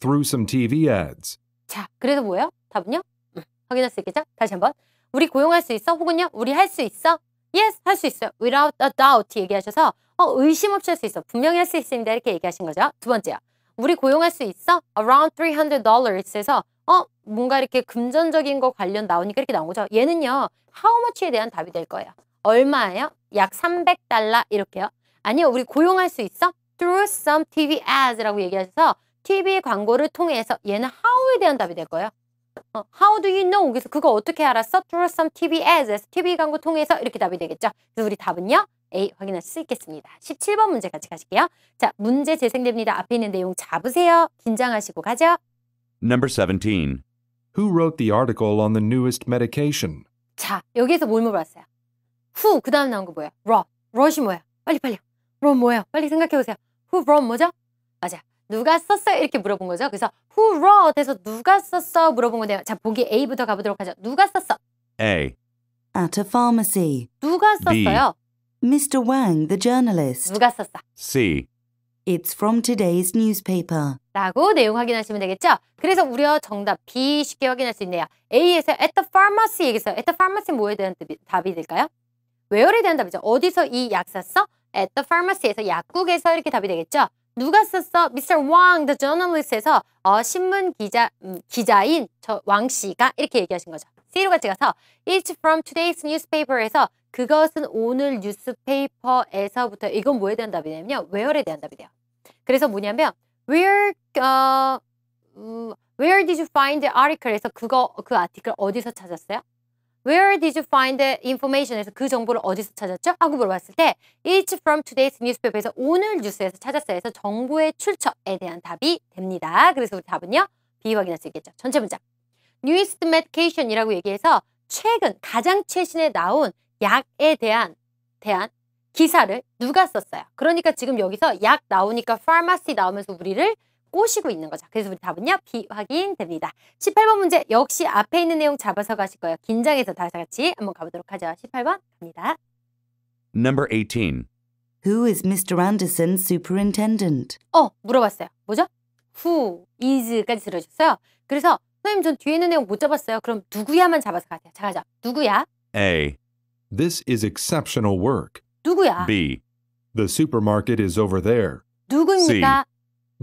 Through some TV ads. 자, 그래서 뭐예요? 답은요? 음, 확인할 수 있겠죠? 다시 한번. 우리 고용할 수 있어? 혹은요? 우리 할 수 있어? yes 할 수 있어요. without a doubt 얘기하셔서 어, 의심 없이 할 수 있어. 분명히 할 수 있습니다. 이렇게 얘기하신 거죠. 두 번째요. 우리 고용할 수 있어? around 300에서어 뭔가 이렇게 금전적인 거 관련 나오니까 이렇게 나온 거죠. 얘는요. how much에 대한 답이 될 거예요. 얼마예요? 약 300달러 이렇게요. 아니요. 우리 고용할 수 있어? through some TV ads라고 얘기하셔서 TV 광고를 통해서 얘는 how에 대한 답이 될 거예요. 어, how do you know? 그래서 그거 어떻게 알았어? Through some TV ads. TV 광고 통해서 이렇게 답이 되겠죠. 그래서 우리 답은요. A 확인할 수 있겠습니다. 17번 문제까지 가실게요. 자, 문제 재생됩니다. 앞에 있는 내용 잡으세요. 긴장하시고 가죠. Number 17. Who wrote the article on the newest medication? 자, 여기에서 뭘 물어봤어요? Who, 그 다음 나온 거 뭐예요? Wrote. Wrote이 뭐야? 빨리 빨리. Wrote 뭐예요? 빨리 생각해 보세요. Who wrote 뭐죠? 맞아. 누가 썼어요? 이렇게 물어본 거죠. 그래서 who wrote 해서 누가 썼어? 물어본 건데요. 자, 보기 A부터 가보도록 하죠. 누가 썼어? A. At a pharmacy. 누가 썼어요? B. Mr. Wang, the journalist. 누가 썼어? C. It's from today's newspaper. 라고 내용 확인하시면 되겠죠? 그래서 우려 정답 B 쉽게 확인할 수 있네요. A에서 at the pharmacy 얘기했어 at the pharmacy 뭐에 대한 답이 될까요? 외열에 대한 답이죠. 어디서 이 약 샀어? at the pharmacy에서 약국에서 이렇게 답이 되겠죠? 누가 썼어? 미스터 왕, the journalist에서 어, 신문 기자, 음, 기자인 저 왕 씨가 이렇게 얘기하신 거죠. C로 같이 가서 It's from today's newspaper에서 그것은 오늘 뉴스페이퍼에서부터 이건 뭐에 대한 답이 냐면 where에 대한 답이 돼요. 그래서 뭐냐면 where 어, um, where did you find the article에서 그거 그 아티클 어디서 찾았어요? Where did you find the information에서 그 정보를 어디서 찾았죠? 하고 물어봤을 때 It's from today's newspaper에서 오늘 뉴스에서 찾았어요. 해서 정보의 출처에 대한 답이 됩니다. 그래서 우리 답은요. B 확인할 수 있겠죠. 전체 문장. Newest medication이라고 얘기해서 최근 가장 최신에 나온 약에 대한 대한 기사를 누가 썼어요. 그러니까 지금 여기서 약 나오니까 pharmacy 나오면서 우리를 꼬시고 있는 거죠. 그래서 우리 답은요. B 확인됩니다. 18번 문제 역시 앞에 있는 내용 잡아서 가실 거예요. 긴장해서 다 같이 한번 가보도록 하죠. 18번 갑니다. Number 18. Who is Mr. Anderson's superintendent? 어, 물어봤어요. 뭐죠? Who is까지 들어주셨어요. 그래서 선생님 전 뒤에 있는 내용 못 잡았어요. 그럼 누구야만 잡아서 가세요. 자, 가자. 누구야? A. This is exceptional work. 누구야? B. The supermarket is over there. 누구입니까?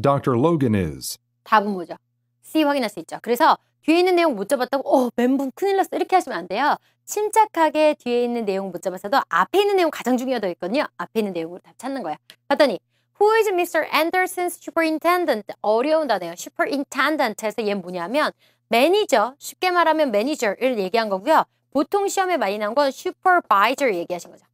Dr. Logan is. 답은 뭐죠? C 확인할 수 있죠. 그래서 뒤에 있는 내용 못 잡았다고 어 멘붕 큰일 났어 이렇게 하시면 안 돼요. 침착하게 뒤에 있는 내용 못 잡았어도 앞에 있는 내용 가장 중요하다고 했거든요. 앞에 있는 내용으로 답 찾는 거야. 봤더니 Who is Mr. Anderson's superintendent? 어려운 단어예요. superintendent에서 얘 뭐냐면 매니저, 쉽게 말하면 매니저를 얘기한 거고요. 보통 시험에 많이 나온 건 supervisor 얘기하신 거죠.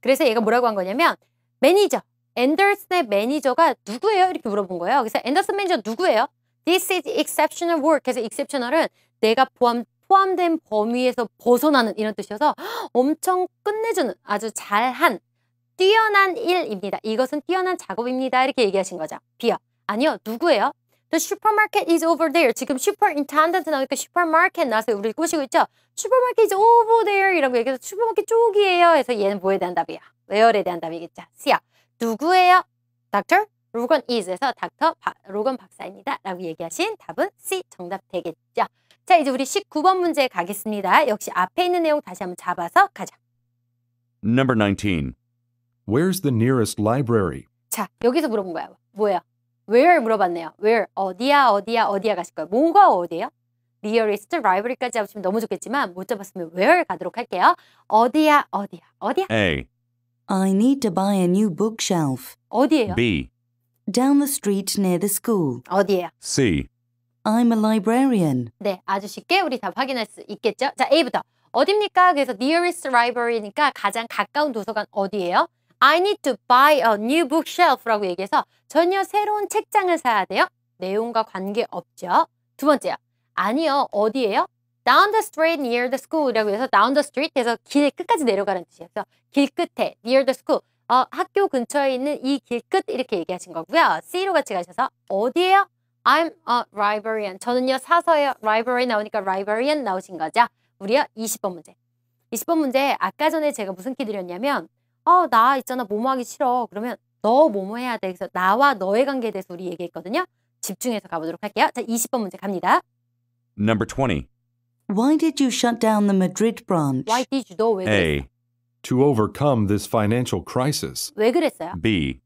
그래서 얘가 뭐라고 한 거냐면 매니저, 앤더슨의 매니저가 누구예요? 이렇게 물어본 거예요. 그래서 앤더슨 매니저 누구예요? This is exceptional work. 그래서 exceptional은 내가 포함, 포함된 범위에서 벗어나는 이런 뜻이어서 엄청 끝내주는 아주 잘한 뛰어난 일입니다. 이것은 뛰어난 작업입니다. 이렇게 얘기하신 거죠. 비어. 아니요. 누구예요? The supermarket is over there. 지금 superintendent 나오니까 supermarket 나와서 우리 꼬시고 있죠? supermarket is over there 이라고 얘기해서 supermarket 쪽이에요. 해서 얘는 뭐에 대한 답이야? w h 에 대한 답이겠죠. c 야 누구예요? 닥터 로건 이즈에서 닥터 로건 박사입니다. 라고 얘기하신 답은 C 정답 되겠죠. 자 이제 우리 19번 문제 가겠습니다. 역시 앞에 있는 내용 다시 한번 잡아서 가자. Number 19. Where's the nearest library? 자 여기서 물어본 거야. 뭐야? Where 물어봤네요. Where 어디야 어디야 어디야 가실 거예요. 가 어디예요? nearest library까지 잡으시면 너무 좋겠지만 못 잡았으면 where 가도록 할게요. 어디야 어디야 어디야. A. I need to buy a new bookshelf. 어디에요? B, Down the street near the school. 어디에요? C, I'm a librarian. 네, 아주 쉽게 우리 다 확인할 수 있겠죠? 자, A부터. 어딥니까? 그래서 nearest library니까 가장 가까운 도서관 어디예요? I need to buy a new bookshelf라고 얘기해서 전혀 새로운 책장을 사야 돼요? 내용과 관계없죠. 두 번째요. 아니요, 어디예요? down the street near the school이라고 해서 down the street에서 길 끝까지 내려가는 뜻이에요. 그래서 길 끝에 near the school 어, 학교 근처에 있는 이 길 끝 이렇게 얘기하신 거고요. C로 같이 가셔서 어디에요? I'm a librarian. 저는요 사서예요. library 나오니까 librarian 나오신 거죠. 우리요 20번 문제. 20번 문제 아까 전에 제가 무슨 키 드렸냐면 어 나 있잖아 뭐뭐 하기 싫어. 그러면 너 뭐뭐 해야 돼. 그래서 나와 너의 관계에 대해서 우리 얘기했거든요. 집중해서 가보도록 할게요. 자, 20번 문제 갑니다. Number 20. Why did you shut down the Madrid branch? Why did you 너왜그랬 A. To overcome this financial crisis. 왜 그랬어요? B.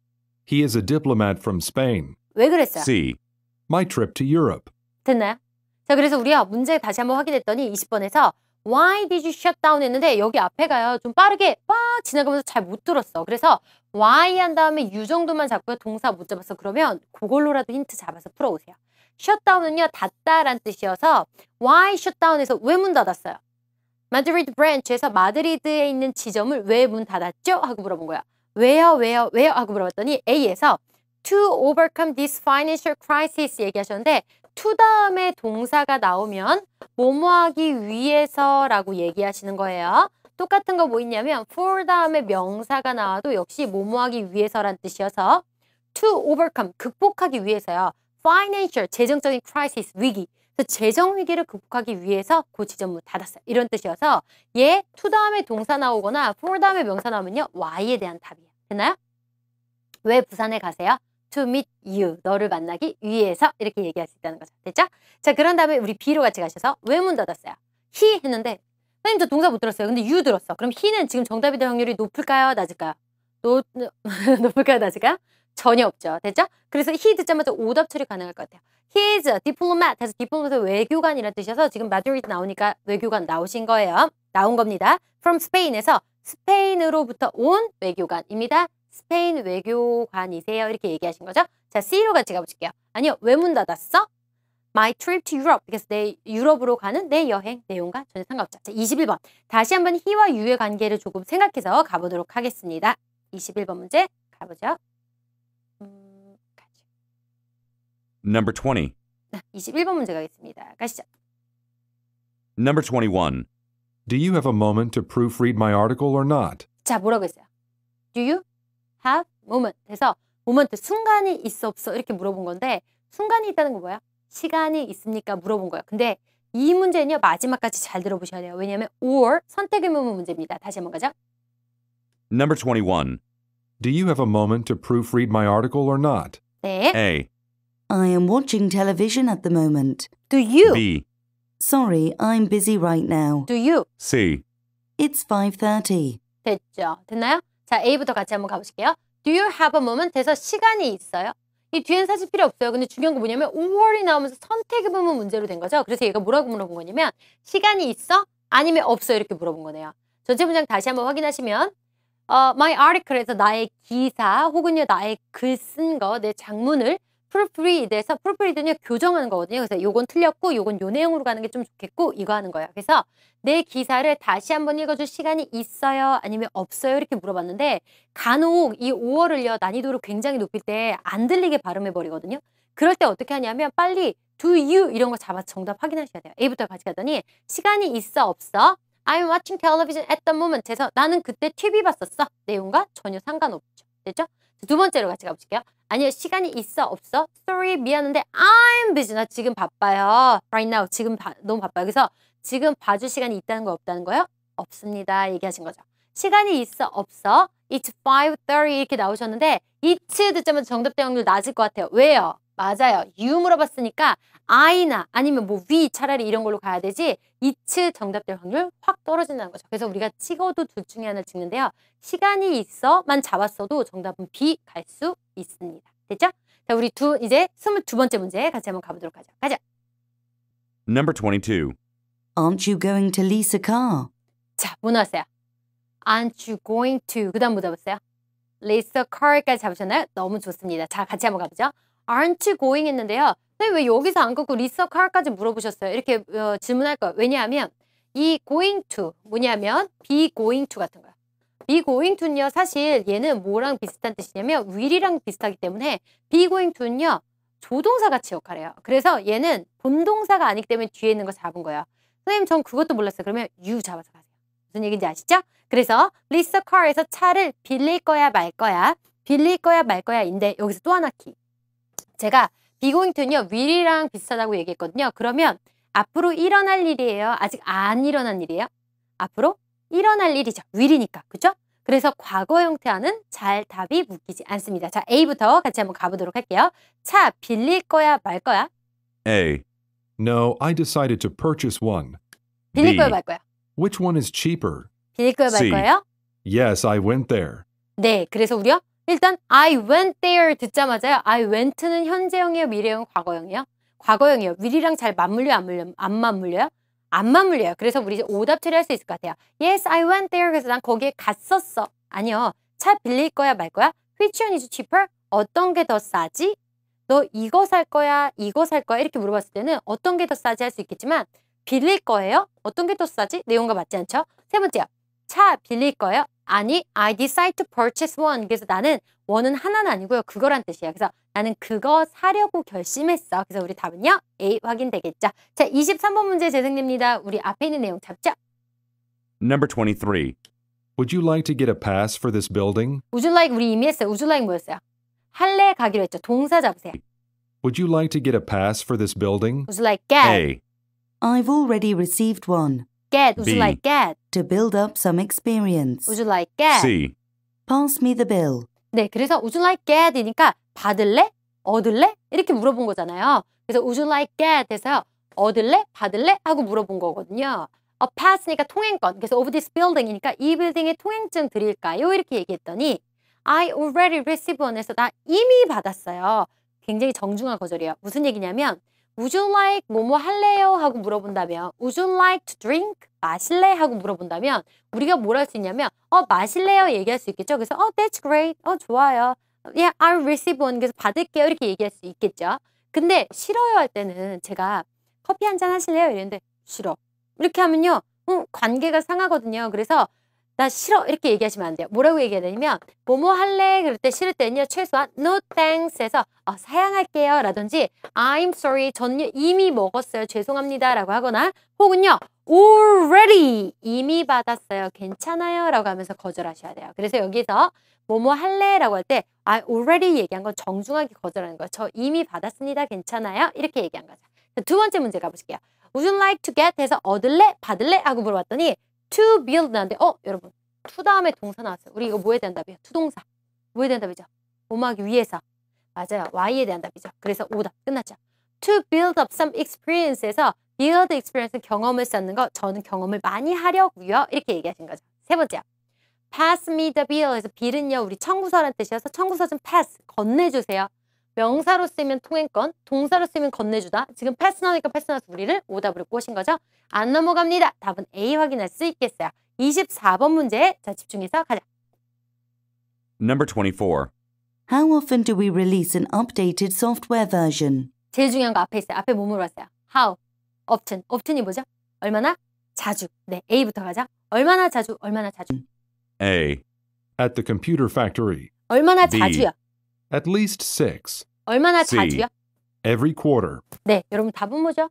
He is a diplomat from Spain. 왜 그랬어요? C. My trip to Europe. 됐나요? 자, 그래서 우리가 문제 다시 한번 확인했더니 20번에서 Why did you shut down 했는데 여기 앞에 가요. 좀 빠르게 빡 지나가면서 잘 못 들었어. 그래서 why 한 다음에 유 정도만 잡고요. 동사 못 잡았어. 그러면 그걸로라도 힌트 잡아서 풀어오세요. shutdown은요 닫다란 뜻이어서 why shutdown에서 왜 문 닫았어요? 마드리드 브랜치에서 마드리드에 있는 지점을 왜 문 닫았죠? 하고 물어본 거야. 왜요? 왜요? 왜요? 하고 물어봤더니 A에서 to overcome this financial crisis 얘기하셨는데 to 다음에 동사가 나오면 뭐뭐 하기 위해서라고 얘기하시는 거예요. 똑같은 거 뭐 있냐면 for 다음에 명사가 나와도 역시 뭐뭐 하기 위해서란 뜻이어서 to overcome 극복하기 위해서요. financial 재정적인 crisis 위기 그 재정 위기를 극복하기 위해서 고 그 지점문 닫았어요. 이런 뜻이어서 얘 to 다음에 동사 나오거나 for 다음에 명사 나오면요 y에 대한 답이에요. 됐나요? 왜 부산에 가세요? to meet you 너를 만나기 위해서 이렇게 얘기할 수 있다는 거죠. 됐죠? 자 그런 다음에 우리 B로 같이 가셔서 왜 문 닫았어요? he 했는데 선생님 저 동사 못 들었어요. 근데 you 들었어. 그럼 he는 지금 정답이 될 확률이 높을까요? 낮을까요? 높, *laughs* 높을까요? 낮을까요? 전혀 없죠. 됐죠? 그래서 he 듣자마자 오답 처리 가능할 것 같아요. He is a diplomat. 해서 diplomat 외교관이라는 뜻이어서 지금 마드리드 나오니까 외교관 나오신 거예요. 나온 겁니다. From Spain에서 스페인으로부터 온 외교관입니다. 스페인 외교관이세요. 이렇게 얘기하신 거죠. 자, C로 같이 가보실게요. 아니요, 왜문 닫았어? My trip to Europe. 그래서 내 유럽으로 가는 내 여행 내용과 전혀 상관없죠. 자, 21번. 다시 한번 he와 you의 관계를 조금 생각해서 가보도록 하겠습니다. 21번 문제 가보죠. Number 20. 21번 문제 가겠습니다. 가시죠. Number 21. Do you have a moment to proofread my article or not? 자, 뭐라고 했어요? Do you have moment? 해서 moment 순간이 있어 없어 이렇게 물어본 건데 순간이 있다는 거 뭐야? 시간이 있습니까? 물어본 거야. 근데 이 문제는요. 마지막까지 잘 들어보셔야 돼요. 왜냐하면 or 선택의 의문 문제입니다. 다시 한 번 가죠. Number 21. Do you have a moment to proofread my article or not? 네. A. I am watching television at the moment. Do you? B. Sorry, I'm busy right now. Do you? C. It's 5.30. 됐죠? 됐나요? 자, A부터 같이 한번 가보실게요. Do you have a moment? 해서 시간이 있어요. 이 뒤엔 사실 필요 없어요. 근데 중요한 거 뭐냐면 or이 나오면서 선택 의 부분 문제로 된 거죠. 그래서 얘가 뭐라고 물어본 거냐면 시간이 있어? 아니면 없어? 이렇게 물어본 거네요. 전체 문장 다시 한번 확인하시면 어, my article에서 나의 기사 혹은 나의 글 쓴 거내 장문을 p r o o f r 에서 p r o o f 는 교정하는 거거든요. 그래서 요건 틀렸고 요건 요 내용으로 가는 게 좀 좋겠고 이거 하는 거예요. 그래서 내 기사를 다시 한번 읽어줄 시간이 있어요? 아니면 없어요? 이렇게 물어봤는데 간혹 이 5월을요 난이도를 굉장히 높일 때 안 들리게 발음해버리거든요. 그럴 때 어떻게 하냐면 빨리 do you 이런 거 잡아서 정답 확인하셔야 돼요. A부터 같이 가더니 시간이 있어 없어? I'm watching television at the moment 해서 나는 그때 TV 봤었어. 내용과 전혀 상관없죠. 됐죠? 두 번째로 같이 가보실게요. 아니요, 시간이 있어, 없어? Sorry, 미안한데 I'm busy. 나 지금 바빠요. Right now, 지금 바, 너무 바빠요. 그래서 지금 봐줄 시간이 있다는 거 없다는 거예요? 없습니다. 얘기하신 거죠. 시간이 있어, 없어? It's 5.30 이렇게 나오셨는데 it's 듣자마 정답 대응률 낮을 것 같아요. 왜요? 맞아요. you 물어봤으니까 I나 아니면 뭐 we 차라리 이런 걸로 가야 되지 i t 정답될 확률 확 떨어진다는 거죠. 그래서 우리가 찍어도 둘 중에 하나를 찍는데요. 시간이 있어만 잡았어도 정답은 B 갈 수 있습니다. 됐죠? 자, 우리 두 이제 22번째 문제 같이 한번 가보도록 하죠. 가자. Number 22. Aren't you going to lease a car? 자, 뭐 나왔어요? Aren't you going to? 그 다음 뭐 잡았어요? Lease a car까지 잡으셨나요? 너무 좋습니다. 자, 같이 한번 가보죠. aren't going 했는데요. 선생님 왜 여기서 안 걷고 리서 car까지 물어보셨어요? 이렇게 어, 질문할 거예요. 왜냐하면 이 going to 뭐냐면 be going to 같은 거예요 be going to는요. 사실 얘는 뭐랑 비슷한 뜻이냐면 will이랑 비슷하기 때문에 be going to는요. 조동사 같이 역할해요. 그래서 얘는 본동사가 아니기 때문에 뒤에 있는 거 잡은 거예요. 선생님 전 그것도 몰랐어요. 그러면 you 잡아서 가세요. 무슨 얘기인지 아시죠? 그래서 lease 서 car에서 차를 빌릴 거야 말 거야 빌릴 거야 말 거야인데 여기서 또 하나 키 제가 비고잉턴이요 윌이랑 비슷하다고 얘기했거든요. 그러면 앞으로 일어날 일이에요. 아직 안 일어난 일이에요. 앞으로 일어날 일이죠. 윌이니까. 그죠? 그래서 과거 형태와는 잘 답이 묶이지 않습니다. 자, A부터 같이 한번 가보도록 할게요. 차 빌릴 거야, 말 거야? A. No, I decided to purchase one. 빌릴 B. 거야, 말 거야? Which one is cheaper? 빌릴 거야, 말 C. 거예요? Yes, I went there. 네, 그래서 우리요 일단 I went there 듣자마자요. I went는 현재형이에요, 미래형, 과거형이에요? 과거형이에요. 미리랑 잘 맞물려, 안 물려, 안 맞물려요? 안 맞물려요. 그래서 우리 이제 오답 처리할 수 있을 것 같아요. Yes, I went there. 그래서 난 거기에 갔었어. 아니요. 차 빌릴 거야, 말 거야? Which one is cheaper? 어떤 게 더 싸지? 너 이거 살 거야, 이거 살 거야 이렇게 물어봤을 때는 어떤 게 더 싸지 할 수 있겠지만 빌릴 거예요? 어떤 게 더 싸지? 내용과 맞지 않죠? 세 번째요. 차 빌릴 거예요? 아니, I decide to purchase one. 그래서 나는 원은 하나는 아니고요. 그거란 뜻이에요. 그래서 나는 그거 사려고 결심했어. 그래서 우리 답은요. A 확인되겠죠. 자, 23번 문제 재생됩니다. 우리 앞에 있는 내용 잡죠. Number 23. Would you like to get a pass for this building? Would you like 우리 이미 했어요. Would you like 뭐였어요? 할래 가기로 했죠. 동사 잡으세요. Would you like to get a pass for this building? Would you like get? A. I've already received one. get? Would B. you like get? To build up some experience. Would you like get? C. Pass me the bill. 네, 그래서 would you like get이니까 받을래? 얻을래? 이렇게 물어본 거잖아요. 그래서 would you like get 해서 얻을래? 받을래? 하고 물어본 거거든요. A pass니까 통행권. 그래서 of this building이니까 이 빌딩의 통행증 드릴까요? 이렇게 얘기했더니 I already received one에서 나 이미 받았어요. 굉장히 정중한 거절이에요. 무슨 얘기냐면 Would you like 뭐뭐 뭐 할래요? 하고 물어본다면 Would you like to drink? 마실래? 하고 물어본다면 우리가 뭘 할 수 있냐면 어 마실래요? 얘기할 수 있겠죠. 그래서 어 that's great. 어 좋아요. Yeah, 예, I'll receive one. 그래서 받을게요. 이렇게 얘기할 수 있겠죠. 근데 싫어요 할 때는 제가 커피 한 잔 하실래요? 이랬는데 싫어. 이렇게 하면요. 음, 관계가 상하거든요. 그래서 나 싫어 이렇게 얘기하시면 안 돼요. 뭐라고 얘기해야 되냐면 뭐뭐 할래 그럴 때 싫을 때는요 최소한 no thanks 해서 어, 사양할게요 라든지 I'm sorry 전요 이미 먹었어요 죄송합니다 라고 하거나 혹은요 already 이미 받았어요 괜찮아요 라고 하면서 거절하셔야 돼요. 그래서 여기서 뭐뭐 할래 라고 할 때 I already 얘기한 건 정중하게 거절하는 거예요. 저 이미 받았습니다 괜찮아요 이렇게 얘기한 거죠. 두 번째 문제 가보실게요. Would you like to get 해서 얻을래? 받을래? 하고 물어봤더니 to build 나는데 어 여러분 to 다음에 동사 나왔어요. 우리 이거 뭐에 대한 답이에요? to 동사. 뭐에 대한 답이죠? 오마기 위에서. 맞아요. y에 대한 답이죠. 그래서 오답 끝났죠. to build up some experience에서 build experience 경험을 쌓는 거 저는 경험을 많이 하려고요. 이렇게 얘기하신 거죠. 세 번째. pass me the bill 에서 bill은요. 우리 청구서란 뜻이어서 청구서 좀 pass 건네주세요. 명사로 쓰면 통행권, 동사로 쓰면 건네주다. 지금 패스 나니까 패스 나서 우리를 오답으로 꼬신 거죠. 안 넘어갑니다. 답은 A 확인할 수 있겠어요. 24번 문제 자 집중해서 가자. Number 24. How often do we release an updated software version? 제일 중요한 거 앞에 있어요. 앞에 뭐물어봤어요 How, often. often이 뭐죠? 얼마나? 자주. 네, A부터 가자. 얼마나 자주, 얼마나 자주. A. At the computer factory. 얼마나 B. 자주야. At least six. 얼마나 C. 자주요? Every quarter. 네, 여러분 답은 뭐죠?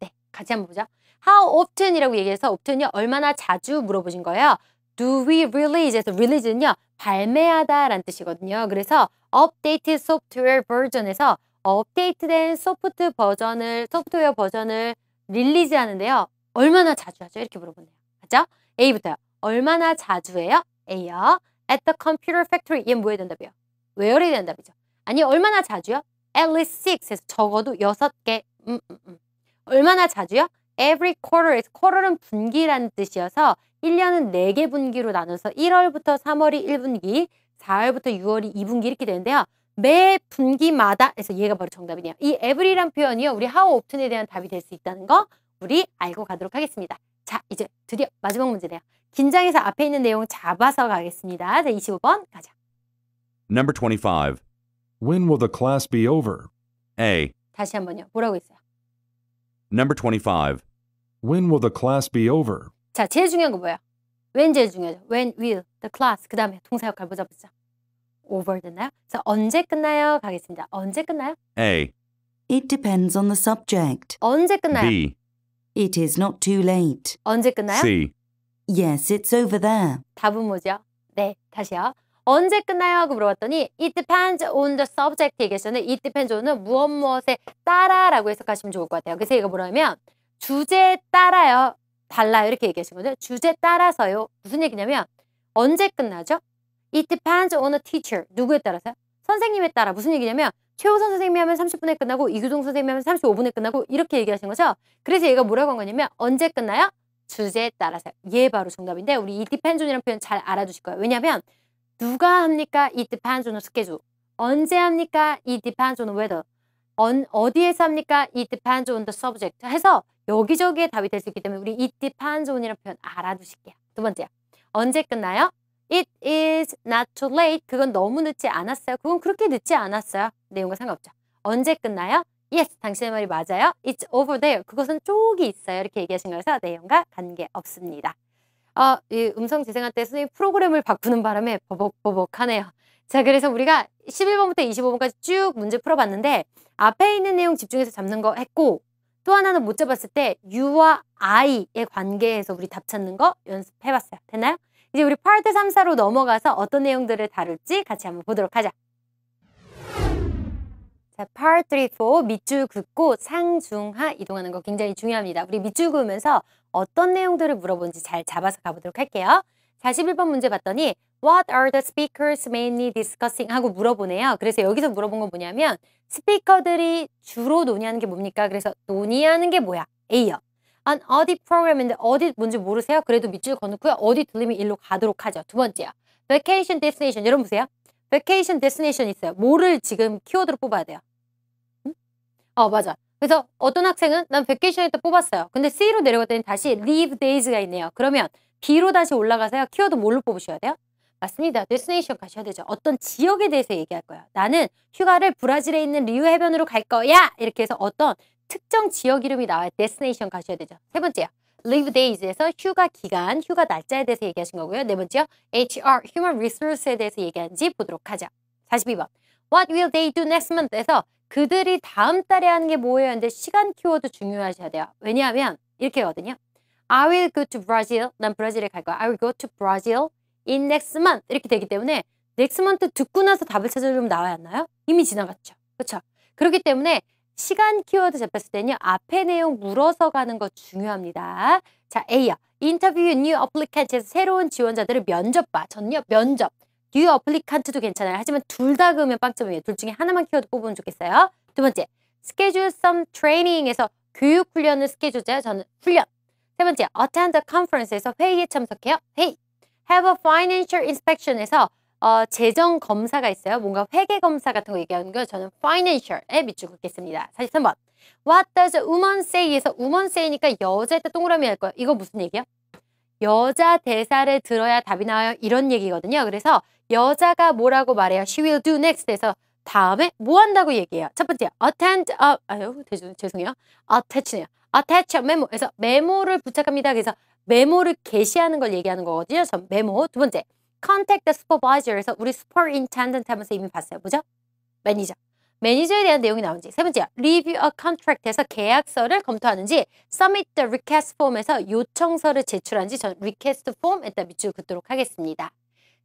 네, 같이 한번 보죠. How often이라고 얘기해서 often요 얼마나 자주 물어보신 거예요. Do we release에서 release는요 발매하다라는 뜻이거든요. 그래서 u p d a t e software version에서 업데이트된 소프트 버전을 소프트웨어 버전을 릴리즈 하는데요. 얼마나 자주 하죠? 이렇게 물어보네요. 맞죠? A부터요. 얼마나 자주 해요? A요. At the computer factory 얘 뭐에 된답이요 외열이 된답이죠 아니 얼마나 자주요? At least six에서 적어도 여섯 개. 음, 음, 음. 얼마나 자주요? Every quarter에서 quarter은 분기라는 뜻이어서 1년은 4개 분기로 나눠서 1월부터 3월이 1분기, 4월부터 6월이 2분기 이렇게 되는데요. 매 분기마다 해서 얘가 바로 정답이네요. 이 every란 표현이요. 우리 how often에 대한 답이 될 수 있다는 거 우리 알고 가도록 하겠습니다. 자, 이제 드디어 마지막 문제네요. 긴장해서 앞에 있는 내용 잡아서 가겠습니다. 자, 25번 가자. Number 25. When will the class be over? A. 다시 한번요. 뭐라고 했어요? Number 25. When will the class be over? 자, 제일 중요한 거 뭐야? when 제일 중요하죠. when will the class 그 다음에 동사 역할 보자 보자. over 됐나요? 자, 언제 끝나요? 가겠습니다. 언제 끝나요? A. It depends on the subject. 언제 끝나요? B. It is not too late. 언제 끝나요? C. Yes, it's over there. 답은 뭐죠? 네, 다시요. 언제 끝나요? 하고 물어봤더니 it depends on the subject 얘기했었는데 it depends on은 무엇 무엇에 따라라고 해석하시면 좋을 것 같아요. 그래서 이거 뭐냐면 주제에 따라요. 달라요. 이렇게 얘기하신 거죠. 주제 따라서요. 무슨 얘기냐면 언제 끝나죠? It depends on t teacher. 누구에 따라서요? 선생님에 따라. 무슨 얘기냐면 최우선 선생님이 하면 30분에 끝나고 이규동 선생님이 하면 35분에 끝나고 이렇게 얘기하신 거죠. 그래서 얘가 뭐라고 한 거냐면 언제 끝나요? 주제에 따라서. 요얘 바로 정답인데 우리 이 디펜존이라는 표현 잘 알아두실 거예요. 왜냐하면 누가 합니까? It depends on the schedule. 언제 합니까? It depends on the weather. 언, 어디에서 합니까? It depends on the subject. 해서 여기저기에 답이 될 수 있기 때문에 우리 it depends on이라는 표현 알아두실게요. 두 번째야. 언제 끝나요? It is not too late. 그건 너무 늦지 않았어요. 그건 그렇게 늦지 않았어요. 내용과 상관없죠. 언제 끝나요? Yes, 당신의 말이 맞아요. It's over there. 그것은 쪽이 있어요. 이렇게 얘기하신 거라서 내용과 관계없습니다. 아, 이 음성 재생할 때 선생님 프로그램을 바꾸는 바람에 버벅버벅하네요. 자, 그래서 우리가 11번부터 25번까지 쭉 문제 풀어봤는데 앞에 있는 내용 집중해서 잡는 거 했고 또 하나는 못 잡았을 때 U와 I의 관계에서 우리 답 찾는 거 연습해봤어요. 됐나요? 이제 우리 파트 3, 4로 넘어가서 어떤 내용들을 다룰지 같이 한번 보도록 하자. 자, part 3, 4 밑줄 긋고 상중하 이동하는 거 굉장히 중요합니다. 우리 밑줄 그으면서 어떤 내용들을 물어본지 잘 잡아서 가보도록 할게요. 41번 문제 봤더니 What are the speakers mainly discussing? 하고 물어보네요. 그래서 여기서 물어본 건 뭐냐면 스피커들이 주로 논의하는 게 뭡니까? 그래서 논의하는 게 뭐야? A요. An audit program인데 어디 뭔지 모르세요? 그래도 밑줄 거놓고요. 어디 들리면 일로 가도록 하죠. 두 번째요. Vacation destination. 여러분 보세요. Vacation destination 있어요. 뭐를 지금 키워드로 뽑아야 돼요? 어 맞아. 그래서 어떤 학생은 난 베케이션에 또 뽑았어요. 근데 C로 내려갔더니 다시 leave days가 있네요. 그러면 B로 다시 올라가서요. 키워드 뭘로 뽑으셔야 돼요? 맞습니다. 데스네이션 가셔야 되죠. 어떤 지역에 대해서 얘기할 거예요. 나는 휴가를 브라질에 있는 리우 해변으로 갈 거야. 이렇게 해서 어떤 특정 지역 이름이 나와야 데스네이션 가셔야 되죠. 세 번째요. live days에서 휴가 기간, 휴가 날짜에 대해서 얘기하신 거고요. 네 번째요. HR, human resource에 대해서 얘기한지 보도록 하죠. 42번. What will they do next month에서 그들이 다음 달에 하는 게 뭐예요? 근데 시간 키워드 중요하셔야 돼요. 왜냐하면 이렇게 하거든요. I will go to Brazil. 난 브라질에 갈 거야. I will go to Brazil in next month. 이렇게 되기 때문에 next month 듣고 나서 답을 찾으려면 나와야 하나요? 이미 지나갔죠. 그렇죠? 그렇기 때문에 시간 키워드 잡혔을 때는요. 앞에 내용 물어서 가는 거 중요합니다. 자, A야. 인터뷰 뉴 어플리케이션에서 새로운 지원자들을 면접 봐. 저는요. 면접. 뉴 어플리칸트도 괜찮아요. 하지만 둘 다 그으면 빵점이에요. 둘 중에 하나만 키워도 뽑으면 좋겠어요. 두 번째, 스케줄 썸트레이닝에서 교육 훈련을 스케줄자요 저는 훈련. 세 번째, attend a conference에서 회의에 참석해요. 회의. have a financial inspection에서 어, 재정 검사가 있어요. 뭔가 회계 검사 같은 거 얘기하는 거 저는 financial에 밑줄 긋겠습니다. 43번. What does a woman say에서 woman say니까 여자에다 동그라미 할 거예요. 이거 무슨 얘기예요 여자 대사를 들어야 답이 나와요. 이런 얘기거든요. 그래서 여자가 뭐라고 말해요? She will do next 에서 다음에 뭐 한다고 얘기해요. 첫 번째, attend, 아, 아유, 죄송해요. attach네요. attach memo. 그서 메모를 부착합니다. 그래서 메모를 게시하는 걸 얘기하는 거거든요. 전 메모. 두 번째, contact the supervisor. 그서 우리 superintendent 하면서 이미 봤어요. 뭐죠? 매니저. 매니저에 대한 내용이 나오는지 세 번째, review a contract에서 계약서를 검토하는지 submit the request form에서 요청서를 제출하지전 request form 일단 밑줄 긋도록 하겠습니다.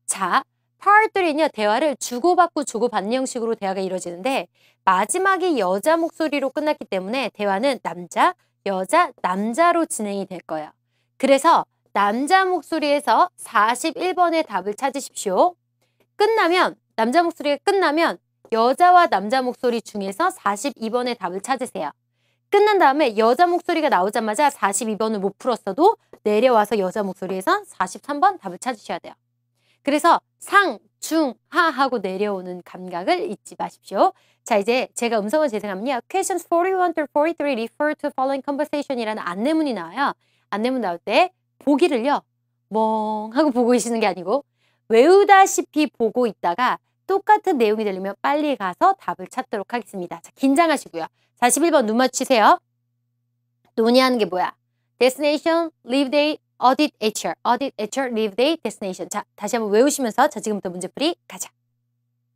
자, 파월들이요 대화를 주고받고 주고받는 형식으로 대화가 이루어지는데 마지막이 여자 목소리로 끝났기 때문에 대화는 남자, 여자, 남자로 진행이 될 거예요. 그래서 남자 목소리에서 41번의 답을 찾으십시오. 끝나면 남자 목소리가 끝나면 여자와 남자 목소리 중에서 42번의 답을 찾으세요. 끝난 다음에 여자 목소리가 나오자마자 42번을 못 풀었어도 내려와서 여자 목소리에서 43번 답을 찾으셔야 돼요. 그래서 상, 중, 하 하고 내려오는 감각을 잊지 마십시오. 자, 이제 제가 음성을 재생하면요. Questions 41 43 refer to following conversation 이라는 안내문이 나와요. 안내문 나올 때 보기를요. 멍 하고 보고 계시는 게 아니고 외우다시피 보고 있다가 똑같은 내용이 되려면 빨리 가서 답을 찾도록 하겠습니다. 자, 긴장하시고요. 41번 눈 맞추세요. 논의하는 게 뭐야? Destination, Leave Day, Audit HR, Audit HR, Leave Day, Destination. 자, 다시 한번 외우시면서 자, 지금부터 문제풀이 가자.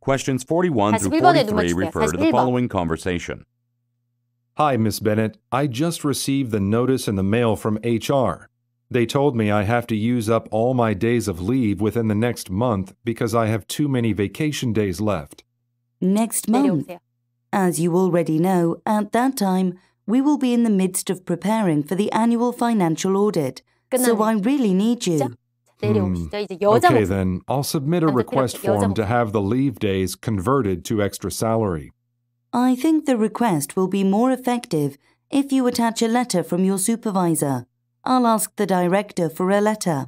Questions 41 through 43 refer to the following conversation. Hi, Miss Bennett. I just received the notice in the mail from HR. They told me I have to use up all my days of leave within the next month because I have too many vacation days left. Next month? As you already know, at that time, we will be in the midst of preparing for the annual financial audit. So I really need you. Hmm. Okay, then, I'll submit a request form to have the leave days converted to extra salary. I think the request will be more effective if you attach a letter from your supervisor. I'll ask the director for a letter.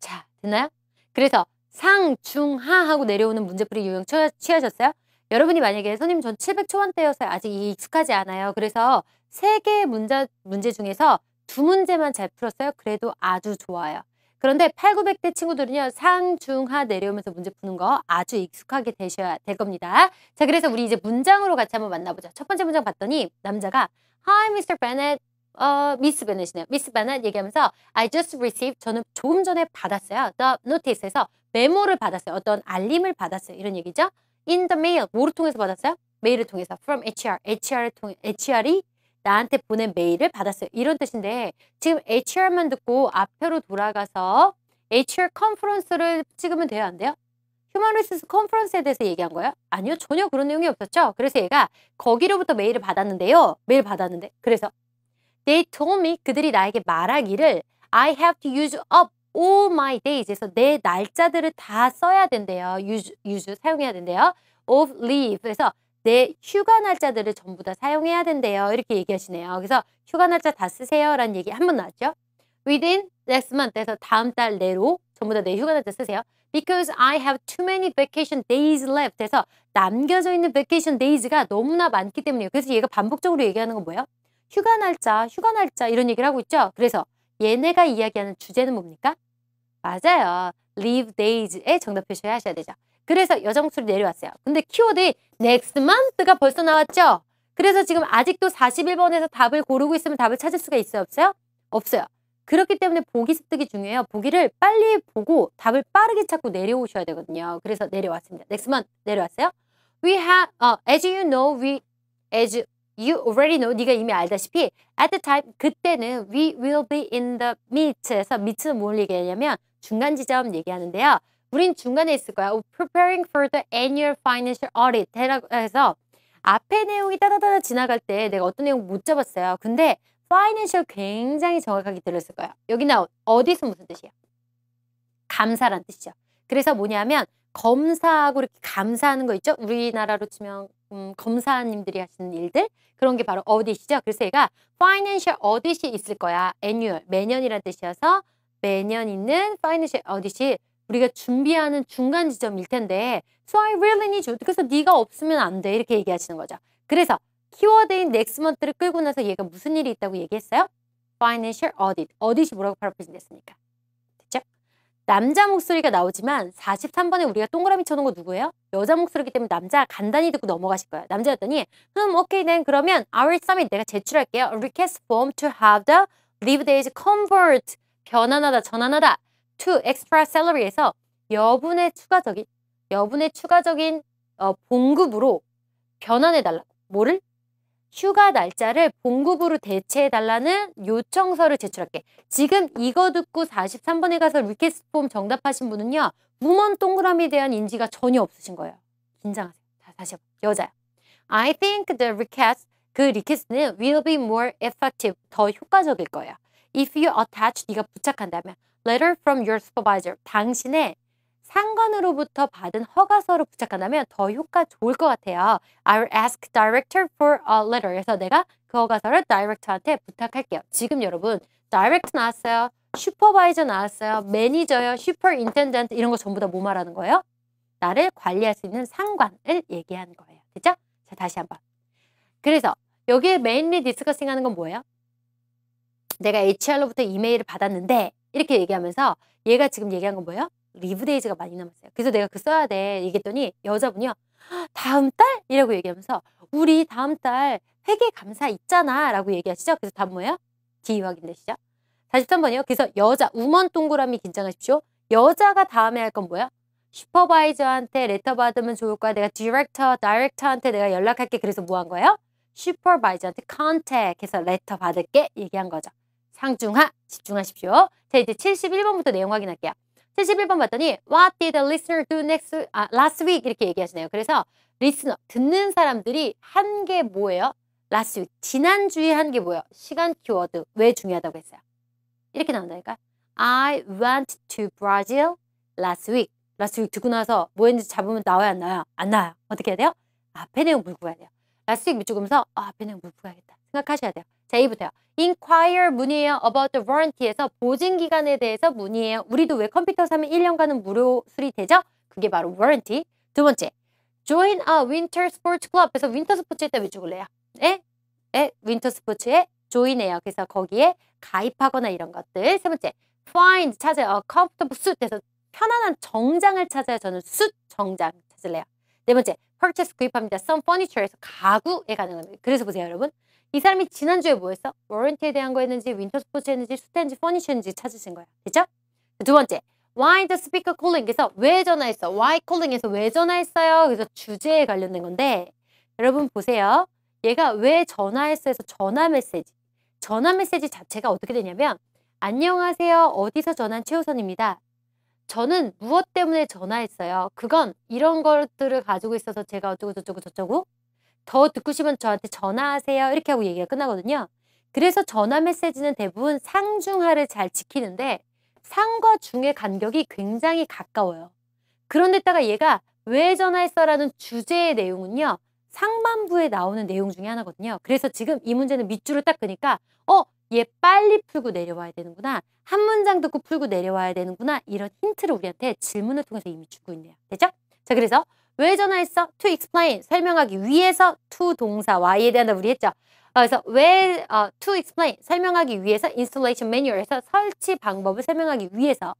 자, 됐나요? 그래서 상, 중, 하 하고 내려오는 문제풀이 유형 취하셨어요? 여러분이 만약에 손님 전 700초원대여서 아직 익숙하지 않아요. 그래서 3 개의 문제, 문제 중에서 두 문제만 잘 풀었어요. 그래도 아주 좋아요. 그런데 8, 900대 친구들은요. 상, 중, 하 내려오면서 문제 푸는 거 아주 익숙하게 되셔야 될 겁니다. 자, 그래서 우리 이제 문장으로 같이 한번 만나보죠. 첫 번째 문장 봤더니 남자가 Hi, Mr. Bennett. 어, 미스 베넷이네요. 미스 베넷 얘기하면서 I just received 저는 조금 전에 받았어요. The notice에서 메모를 받았어요. 어떤 알림을 받았어요. 이런 얘기죠. In the mail 뭐를 통해서 받았어요? 메일을 통해서 from HR, HR을 통해 HR이 나한테 보낸 메일을 받았어요. 이런 뜻인데 지금 HR만 듣고 앞으로 돌아가서 HR 컨퍼런스를 찍으면 돼요, 안 돼요? 휴먼 리소스 컨퍼런스에 대해서 얘기한 거예요? 아니요, 전혀 그런 내용이 없었죠. 그래서 얘가 거기로부터 메일을 받았는데요. 메일 받았는데 그래서 They told me 그들이 나에게 말하기를 I have to use up all my days에서 내 날짜들을 다 써야 된대요. use, use 사용해야 된대요. of leave 그래서 내 휴가 날짜들을 전부 다 사용해야 된대요. 이렇게 얘기하시네요. 그래서 휴가 날짜 다 쓰세요. 라는 얘기 한 번 나왔죠. within next month에서 다음 달 내로 전부 다 내 휴가 날짜 쓰세요. Because I have too many vacation days left 해서 남겨져 있는 vacation days가 너무나 많기 때문이에요. 그래서 얘가 반복적으로 얘기하는 건 뭐예요? 휴가 날짜, 휴가 날짜 이런 얘기를 하고 있죠. 그래서 얘네가 이야기하는 주제는 뭡니까? 맞아요. leave days의 정답 표시 하셔야 되죠. 그래서 여정수를 내려왔어요. 근데 키워드 next month가 벌써 나왔죠? 그래서 지금 아직도 41번에서 답을 고르고 있으면 답을 찾을 수가 있어요? 없어요? 없어요. 그렇기 때문에 보기 습득이 중요해요. 보기를 빨리 보고 답을 빠르게 찾고 내려오셔야 되거든요. 그래서 내려왔습니다. next month 내려왔어요. We have, uh, as you know, we, as You already know, 네가 이미 알다시피 At the time, 그때는 we will be in the meet에서 meet는 뭘 얘기하냐면 중간 지점 얘기하는데요. 우린 중간에 있을 거야. Oh, preparing for the annual financial audit 해서 앞에 내용이 따다다다 지나갈 때 내가 어떤 내용 못 잡았어요. 근데 financial 굉장히 정확하게 들었을 거예 여기 나 어디서 무슨 뜻이에 감사란 뜻이죠. 그래서 뭐냐면 검사하고 이렇게 감사하는 거 있죠? 우리나라로 치면 음, 검사님들이 하시는 일들 그런 게 바로 어디시죠 그래서 얘가 financial audit이 있을 거야. annual 매년이란 뜻이어서 매년 있는 financial audit이 우리가 준비하는 중간 지점일 텐데 so I really need you. 그래서 네가 없으면 안 돼. 이렇게 얘기하시는 거죠. 그래서 키워드인 next month를 끌고 나서 얘가 무슨 일이 있다고 얘기했어요? financial audit. audit이 뭐라고 바로 표현됐습니까? 남자 목소리가 나오지만 43번에 우리가 동그라미 쳐놓은 거 누구예요? 여자 목소리기 때문에 남자 간단히 듣고 넘어가실 거예요. 남자였더니 흠 오케이 then 네, 그러면 our summit 내가 제출할게요. request form to have the leave days convert 변환하다 전환하다 to extra salary에서 여분의 추가적인 여분의 추가적인 어, 봉급으로 변환해달라. 고 뭐를? 휴가 날짜를 본급으로 대체해달라는 요청서를 제출할게. 지금 이거 듣고 43번에 가서 리퀘스트 폼 정답하신 분은요. 무먼 동그라미에 대한 인지가 전혀 없으신 거예요. 긴장하세요. 자, 다시 한 번. 여자야. I think the request, 그 리퀘스트는 will be more effective, 더 효과적일 거예요. If you attach, 네가 부착한다면 letter from your supervisor, 당신의 상관으로부터 받은 허가서를 부착한다면 더 효과 좋을 것 같아요. I'll ask director for a letter. 그래서 내가 그 허가서를 director한테 부탁할게요. 지금 여러분 director 나왔어요. 슈퍼바이저 나왔어요. 매니저요. 슈퍼인텐던트 이런 거 전부 다 뭐 말하는 거예요? 나를 관리할 수 있는 상관을 얘기하 거예요. 그죠? 자, 다시 한번. 그래서 여기에 메인리 디스커싱 하는 건 뭐예요? 내가 HR로부터 이메일을 받았는데 이렇게 얘기하면서 얘가 지금 얘기한 건 뭐예요? 리브데이즈가 많이 남았어요. 그래서 내가 그 써야 돼 얘기했더니 여자분이요. 다음 달? 이라고 얘기하면서 우리 다음 달 회계 감사 있잖아 라고 얘기하시죠. 그래서 답 뭐예요? D 확인되시죠? 43번이요. 그래서 여자, 우먼 동그라미 긴장하십시오. 여자가 다음에 할 건뭐예요 슈퍼바이저한테 레터 받으면 좋을 거야. 내가 디렉터, 다이렉터한테 내가 연락할게. 그래서 뭐 한 거예요? 슈퍼바이저한테 컨택해서 레터 받을게 얘기한 거죠. 상중하, 집중하십시오. 자, 이제 71번부터 내용 확인할게요. 71번 봤더니 What did the listener do next, 아, last week? 이렇게 얘기하시네요. 그래서 리스너, 듣는 사람들이 한 게 뭐예요? last week, 지난주에 한 게 뭐예요? 시간 키워드, 왜 중요하다고 했어요? 이렇게 나온다니까. I went to Brazil last week. last week 듣고 나서 뭐 했는지 잡으면 나와요, 안 나와요? 안 나와요. 어떻게 해야 돼요? 앞에 내용 물고 가야 돼요. last week 밑줄 보면서 아, 어, 앞에 내용 물고 가야겠다. 생각하셔야 돼요. 자, 이부터요. inquire 문의해요. about the warranty에서 보증 기간에 대해서 문의해요. 우리도 왜 컴퓨터 사면 1년간은 무료 수리되죠? 그게 바로 warranty. 두 번째, join a winter sports club에서 윈터 스포츠에 때문 죽을래요. 에? 에? 윈터 스포츠에 join해요. 그래서 거기에 가입하거나 이런 것들. 세 번째, find 찾아요. 어, comfortable suit에서 편안한 정장을 찾아요. 저는 suit 정장 찾을래요. 네 번째, purchase 구입합니다. some furniture에서 가구에 가능합니다. 그래서 보세요, 여러분. 이 사람이 지난주에 뭐 했어? 워런티에 대한 거 했는지, 윈터 스포츠 했는지, 수태인지, 퍼니션인지 찾으신 거야. 됐죠두 번째, why the speaker calling? 그래서 왜 전화했어? why calling에서 왜 전화했어요? 그래서 주제에 관련된 건데 여러분 보세요. 얘가 왜 전화했어 해서 전화 메시지. 전화 메시지 자체가 어떻게 되냐면 안녕하세요. 어디서 전한 최우선입니다. 저는 무엇 때문에 전화했어요. 그건 이런 것들을 가지고 있어서 제가 어쩌고 저쩌고 저쩌고 더 듣고 싶으면 저한테 전화하세요. 이렇게 하고 얘기가 끝나거든요. 그래서 전화 메시지는 대부분 상중하를 잘 지키는데 상과 중의 간격이 굉장히 가까워요. 그런데다가 얘가 왜 전화했어라는 주제의 내용은요. 상반부에 나오는 내용 중에 하나거든요. 그래서 지금 이 문제는 밑줄을 딱 그니까 어? 얘 빨리 풀고 내려와야 되는구나. 한 문장 듣고 풀고 내려와야 되는구나. 이런 힌트를 우리한테 질문을 통해서 이미 주고 있네요. 되죠? 자, 그래서 왜 전화했어? to explain, 설명하기 위해서 to 동사 why에 대한 답을 했죠. 그래서 왜 어, to explain, 설명하기 위해서 installation manual에서 설치 방법을 설명하기 위해서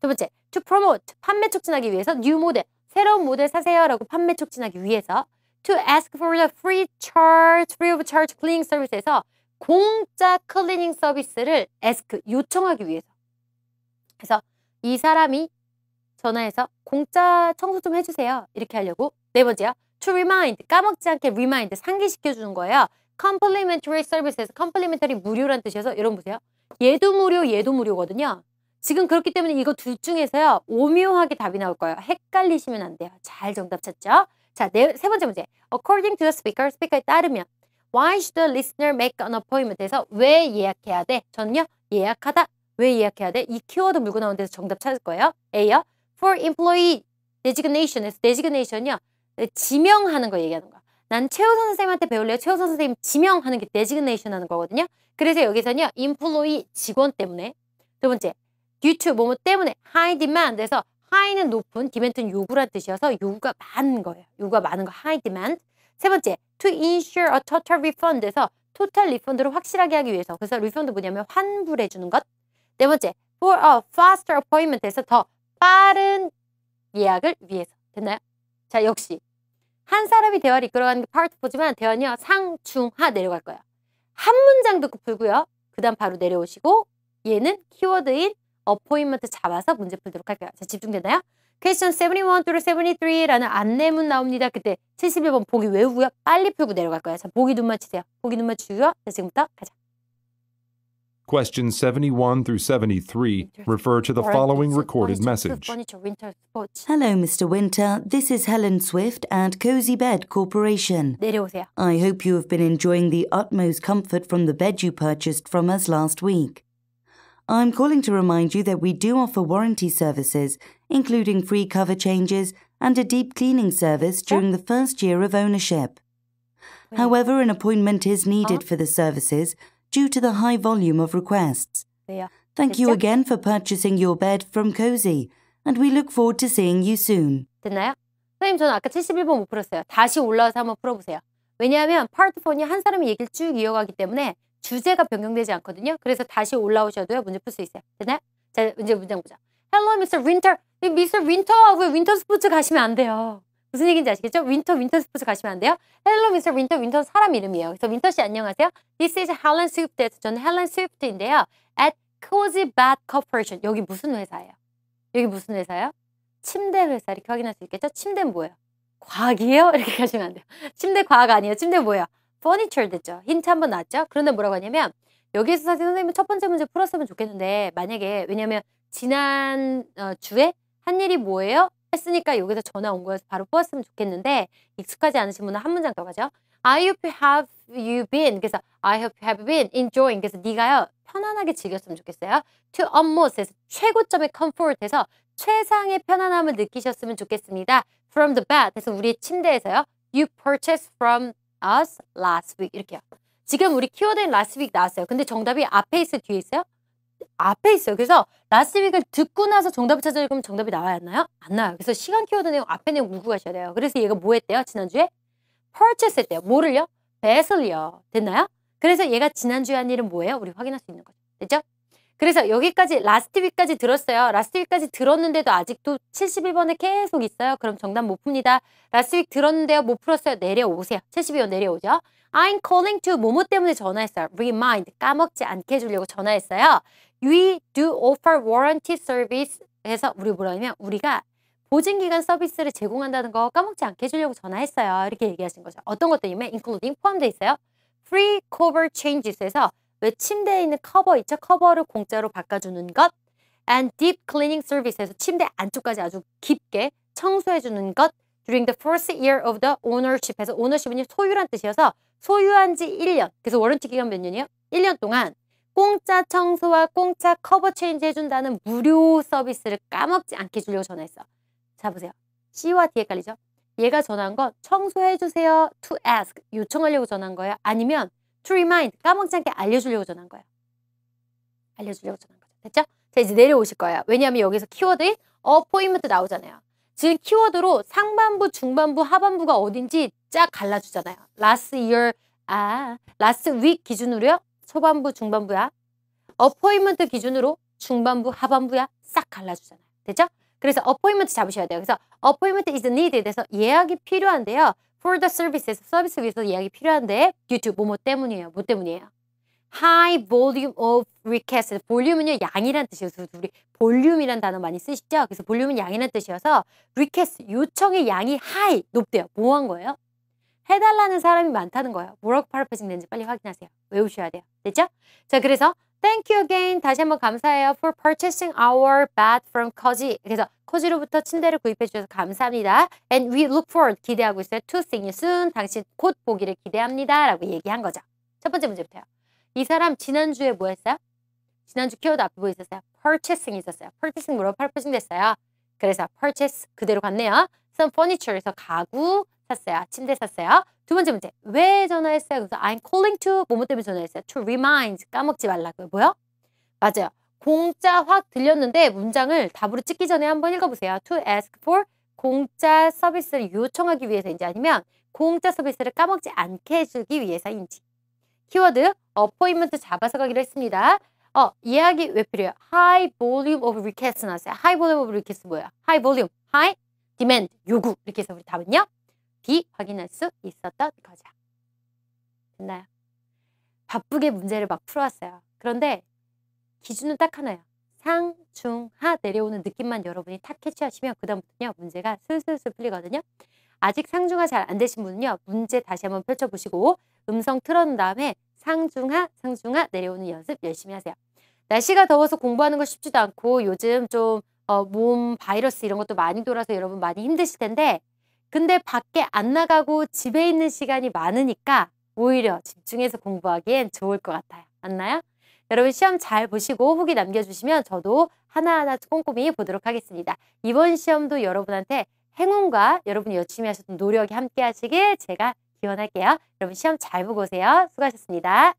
두 번째, to promote, 판매 촉진하기 위해서 new model. 새로운 모델 사세요 라고 판매 촉진하기 위해서 to ask for the free charge, free of charge cleaning s e r v i c e 에서 공짜 클리닝 서비스를 ask, 요청하기 위해서 그래서 이 사람이 전화해서 공짜 청소 좀 해주세요. 이렇게 하려고. 네 번째요. To remind, 까먹지 않게 remind, 상기시켜주는 거예요. Complimentary services, complimentary 무료란 뜻이어서 여러분 보세요. 얘도 무료, 얘도 무료거든요. 지금 그렇기 때문에 이거 둘 중에서요. 오묘하게 답이 나올 거예요. 헷갈리시면 안 돼요. 잘 정답 찾죠? 자, 네, 세 번째 문제. According to the speaker, 스피커에 따르면 Why should the listener make an appointment? 에서 왜 예약해야 돼? 저는요. 예약하다. 왜 예약해야 돼? 이 키워드 물고 나온 데서 정답 찾을 거예요. A요. for employee designation에서 designation이요. 지명하는 거 얘기하는 거야. 난 최우선 선생님한테 배울래요. 최우선 선생님 지명하는 게 designation 하는 거거든요. 그래서 여기서는요. employee 직원 때문에 두 번째 due to 뭐 뭐 때문에 high demand에서 high는 높은, demand는 요구란 뜻이어서 요구가 많은 거예요. 요구가 많은 거 high demand 세 번째 to ensure a total refund에서 total refund를 확실하게 하기 위해서 그래서 refund 뭐냐면 환불해 주는 것 네 번째 for a faster appointment에서 더 빠른 예약을 위해서. 됐나요? 자, 역시 한 사람이 대화를 이끌어가는 게 파트 4지만 대화는요. 상, 중, 하 내려갈 거예요한 문장 듣고 그 풀고요. 그 다음 바로 내려오시고 얘는 키워드인 어포인먼트 잡아서 문제 풀도록 할게요. 자, 집중되나요? 퀘스천 71 through 73라는 안내문 나옵니다. 그때 71번 보기 외우고요. 빨리 풀고 내려갈 거예요 자, 보기 눈 맞추세요. 보기 눈 맞추고요. 자, 지금부터 가자. Questions 71 through 73 refer to the following recorded message. Hello, Mr. Winter. This is Helen Swift at Cozy Bed Corporation. I hope you have been enjoying the utmost comfort from the bed you purchased from us last week. I'm calling to remind you that we do offer warranty services, including free cover changes and a deep cleaning service during the first year of ownership. However, an appointment is needed uh-huh. for the services due to the high volume of requests. Thank you again for purchasing your bed from Cozy, and we look forward to seeing you soon. 됐나요? 선생님 저는 아까 71번 못 풀었어요. 다시 올라와서 한번 풀어보세요. 왜냐하면 파트폰이 한 사람의 얘기를 쭉 이어가기 때문에 주제가 변경되지 않거든요. 그래서 다시 올라오셔도 문제 풀 수 있어요. 됐나요? 자 이제 문장 보자. Hello, Mr. Winter. Mr. Winter, 왜 윈터 스포츠 가시면 안 돼요. 무슨 얘기인지 아시겠죠? 윈터 윈터 스포츠 가시면 안 돼요. Hello, Mr. w i n t 윈터 윈터 사람 이름이에요. 그래서 윈터 씨 안녕하세요. This is Helen Swift. 저는 Helen Swift인데요. At Cozy Bath Corporation. 여기 무슨 회사예요? 여기 무슨 회사요? 예 침대 회사 이렇게 확인할 수 있겠죠? 침대는 뭐예요? 과학이에요? *laughs* 이렇게 가시면 안 돼요. 침대 과학 아니에요. 침대 뭐예요? furniture 됐죠. 힌트 한번 나왔죠 그런데 뭐라고 하냐면 여기에서 사실 선생님은 첫 번째 문제 풀었으면 좋겠는데 만약에 왜냐면 지난 어, 주에 한 일이 뭐예요? 했으니까 여기서 전화 온 거여서 바로 뽑았으면 좋겠는데 익숙하지 않으신 분은 한 문장 더 가죠. I hope have you been 그래서 I hope have been enjoying 그래서 네가요 편안하게 즐겼으면 좋겠어요. To almost에서 최고점의 comfort에서 최상의 편안함을 느끼셨으면 좋겠습니다. From the bed 그서 우리의 침대에서요. You purchased from us last week 이렇게요. 지금 우리 키워드인 last week 나왔어요. 근데 정답이 앞에 있어 뒤에 있어요? 앞에 있어요. 그래서 라스트 윅을 듣고 나서 정답을 찾아려면 정답이 나와야 하나요? 안 나와요. 그래서 시간 키워드 내용 앞에 내용 물고 가셔야 돼요. 그래서 얘가 뭐 했대요? 지난주에? purchase 했대요. 뭐를요? 배설이요. 됐나요? 그래서 얘가 지난주에 한 일은 뭐예요? 우리 확인할 수 있는 거죠. 됐죠? 그래서 여기까지 라스트 윅까지 들었어요. 라스트 윅까지 들었는데도 아직도 71번에 계속 있어요. 그럼 정답 못 풉니다. 라스트 윅 들었는데요. 못 풀었어요. 내려오세요. 72번 내려오죠. I'm calling to 뭐뭐 때문에 전화했어요. Remind 까먹지 않게 해주려고 전화했어요. We do offer warranty service에서 우리 뭐라냐면 우리가 보증기간 서비스를 제공한다는 거 까먹지 않게 해주려고 전화했어요. 이렇게 얘기하신 거죠. 어떤 것 때문에 including 포함되어 있어요. free cover changes에서 왜 침대에 있는 커버 있죠? 커버를 공짜로 바꿔주는 것 and deep cleaning service에서 침대 안쪽까지 아주 깊게 청소해주는 것 during the first year of the ownership에서 ownership은 소유란 뜻이어서 소유한 지 1년 그래서 워런티 기간 몇 년이요? 1년 동안 공짜 청소와 공짜 커버 체인지 해준다는 무료 서비스를 까먹지 않게 주려고 전화했어. 자 보세요. C와 D에 깔리죠? 얘가 전화한 건 청소해주세요 to ask 요청하려고 전화한 거예요. 아니면 to remind 까먹지 않게 알려주려고 전화한 거예요. 알려주려고 전화한 거죠. 됐죠? 자 이제 내려오실 거예요. 왜냐하면 여기서 키워드인 appointment 나오잖아요. 지금 키워드로 상반부, 중반부, 하반부가 어딘지 쫙 갈라주잖아요. last year, 아, last week 기준으로요. 초반부 중반부야. 어포인먼트 기준으로 중반부 하반부야 싹 갈라주잖아요. 됐죠? 그래서 어포인먼트 잡으셔야 돼요. 그래서 어포인먼트 is needed에서 예약이 필요한데요. For the service에서 서비스 위해서 예약이 필요한데 유튜브 뭐뭐 때문이에요. 뭐 때문이에요? High volume of request. 볼륨은요 양이란 뜻이어서 우리 볼륨이란 단어 많이 쓰시죠? 그래서 볼륨은 양이란 뜻이어서 request 요청의 양이 high 높대요. 뭐 한 거예요? 해달라는 사람이 많다는 거예요. 뭐라고 파라프레징되는지 빨리 확인하세요. 외우셔야 돼요. 됐죠? 자, 그래서 Thank you again. 다시 한번 감사해요. For purchasing our bed from Cozy. 그래서 코지로부터 침대를 구입해 주셔서 감사합니다. And we look forward. 기대하고 있어요. To seeing you soon. 당신 곧 보기를 기대합니다. 라고 얘기한 거죠. 첫 번째 문제부터요. 이 사람 지난주에 뭐 했어요? 지난주 키워드 앞에 뭐 있었어요? purchasing 있었어요. purchasing 뭐로 purchasing 됐어요. 그래서 purchase 그대로 갔네요. some furniture에서 가구, 샀어요. 침대 샀어요. 두 번째 문제. 왜 전화했어요? 그래서 I'm calling to 뭐뭐 때문에 전화했어요? To remind. 까먹지 말라고요. 뭐요? 맞아요. 공짜 확 들렸는데 문장을 답으로 찍기 전에 한번 읽어보세요. To ask for 공짜 서비스를 요청하기 위해서인지 아니면 공짜 서비스를 까먹지 않게 해주기 위해서인지. 키워드 어포인먼트 잡아서 가기로 했습니다. 어, 이야기 왜 필요해요? High volume of request 나왔어요. High volume of request 뭐예요? High volume, high demand, 요구. 이렇게 해서 우리 답은요? D 확인할 수 있었던 거죠. 됐나요? 바쁘게 문제를 막 풀어왔어요. 그런데 기준은 딱 하나예요. 상, 중, 하 내려오는 느낌만 여러분이 탁 캐치하시면 그다음부터요 문제가 슬슬슬 풀리거든요. 아직 상중하 잘 안 되신 분은요 문제 다시 한번 펼쳐보시고 음성 틀어놓은 다음에 상중하 상중하 내려오는 연습 열심히 하세요. 날씨가 더워서 공부하는 거 쉽지도 않고 요즘 좀몸 어, 바이러스 이런 것도 많이 돌아서 여러분 많이 힘드실 텐데 근데 밖에 안 나가고 집에 있는 시간이 많으니까 오히려 집중해서 공부하기엔 좋을 것 같아요. 맞나요? 여러분 시험 잘 보시고 후기 남겨주시면 저도 하나하나 꼼꼼히 보도록 하겠습니다. 이번 시험도 여러분한테 행운과 여러분이 열심히 하셨던 노력이 함께 하시길 제가 기원할게요. 여러분 시험 잘 보고 오세요. 수고하셨습니다.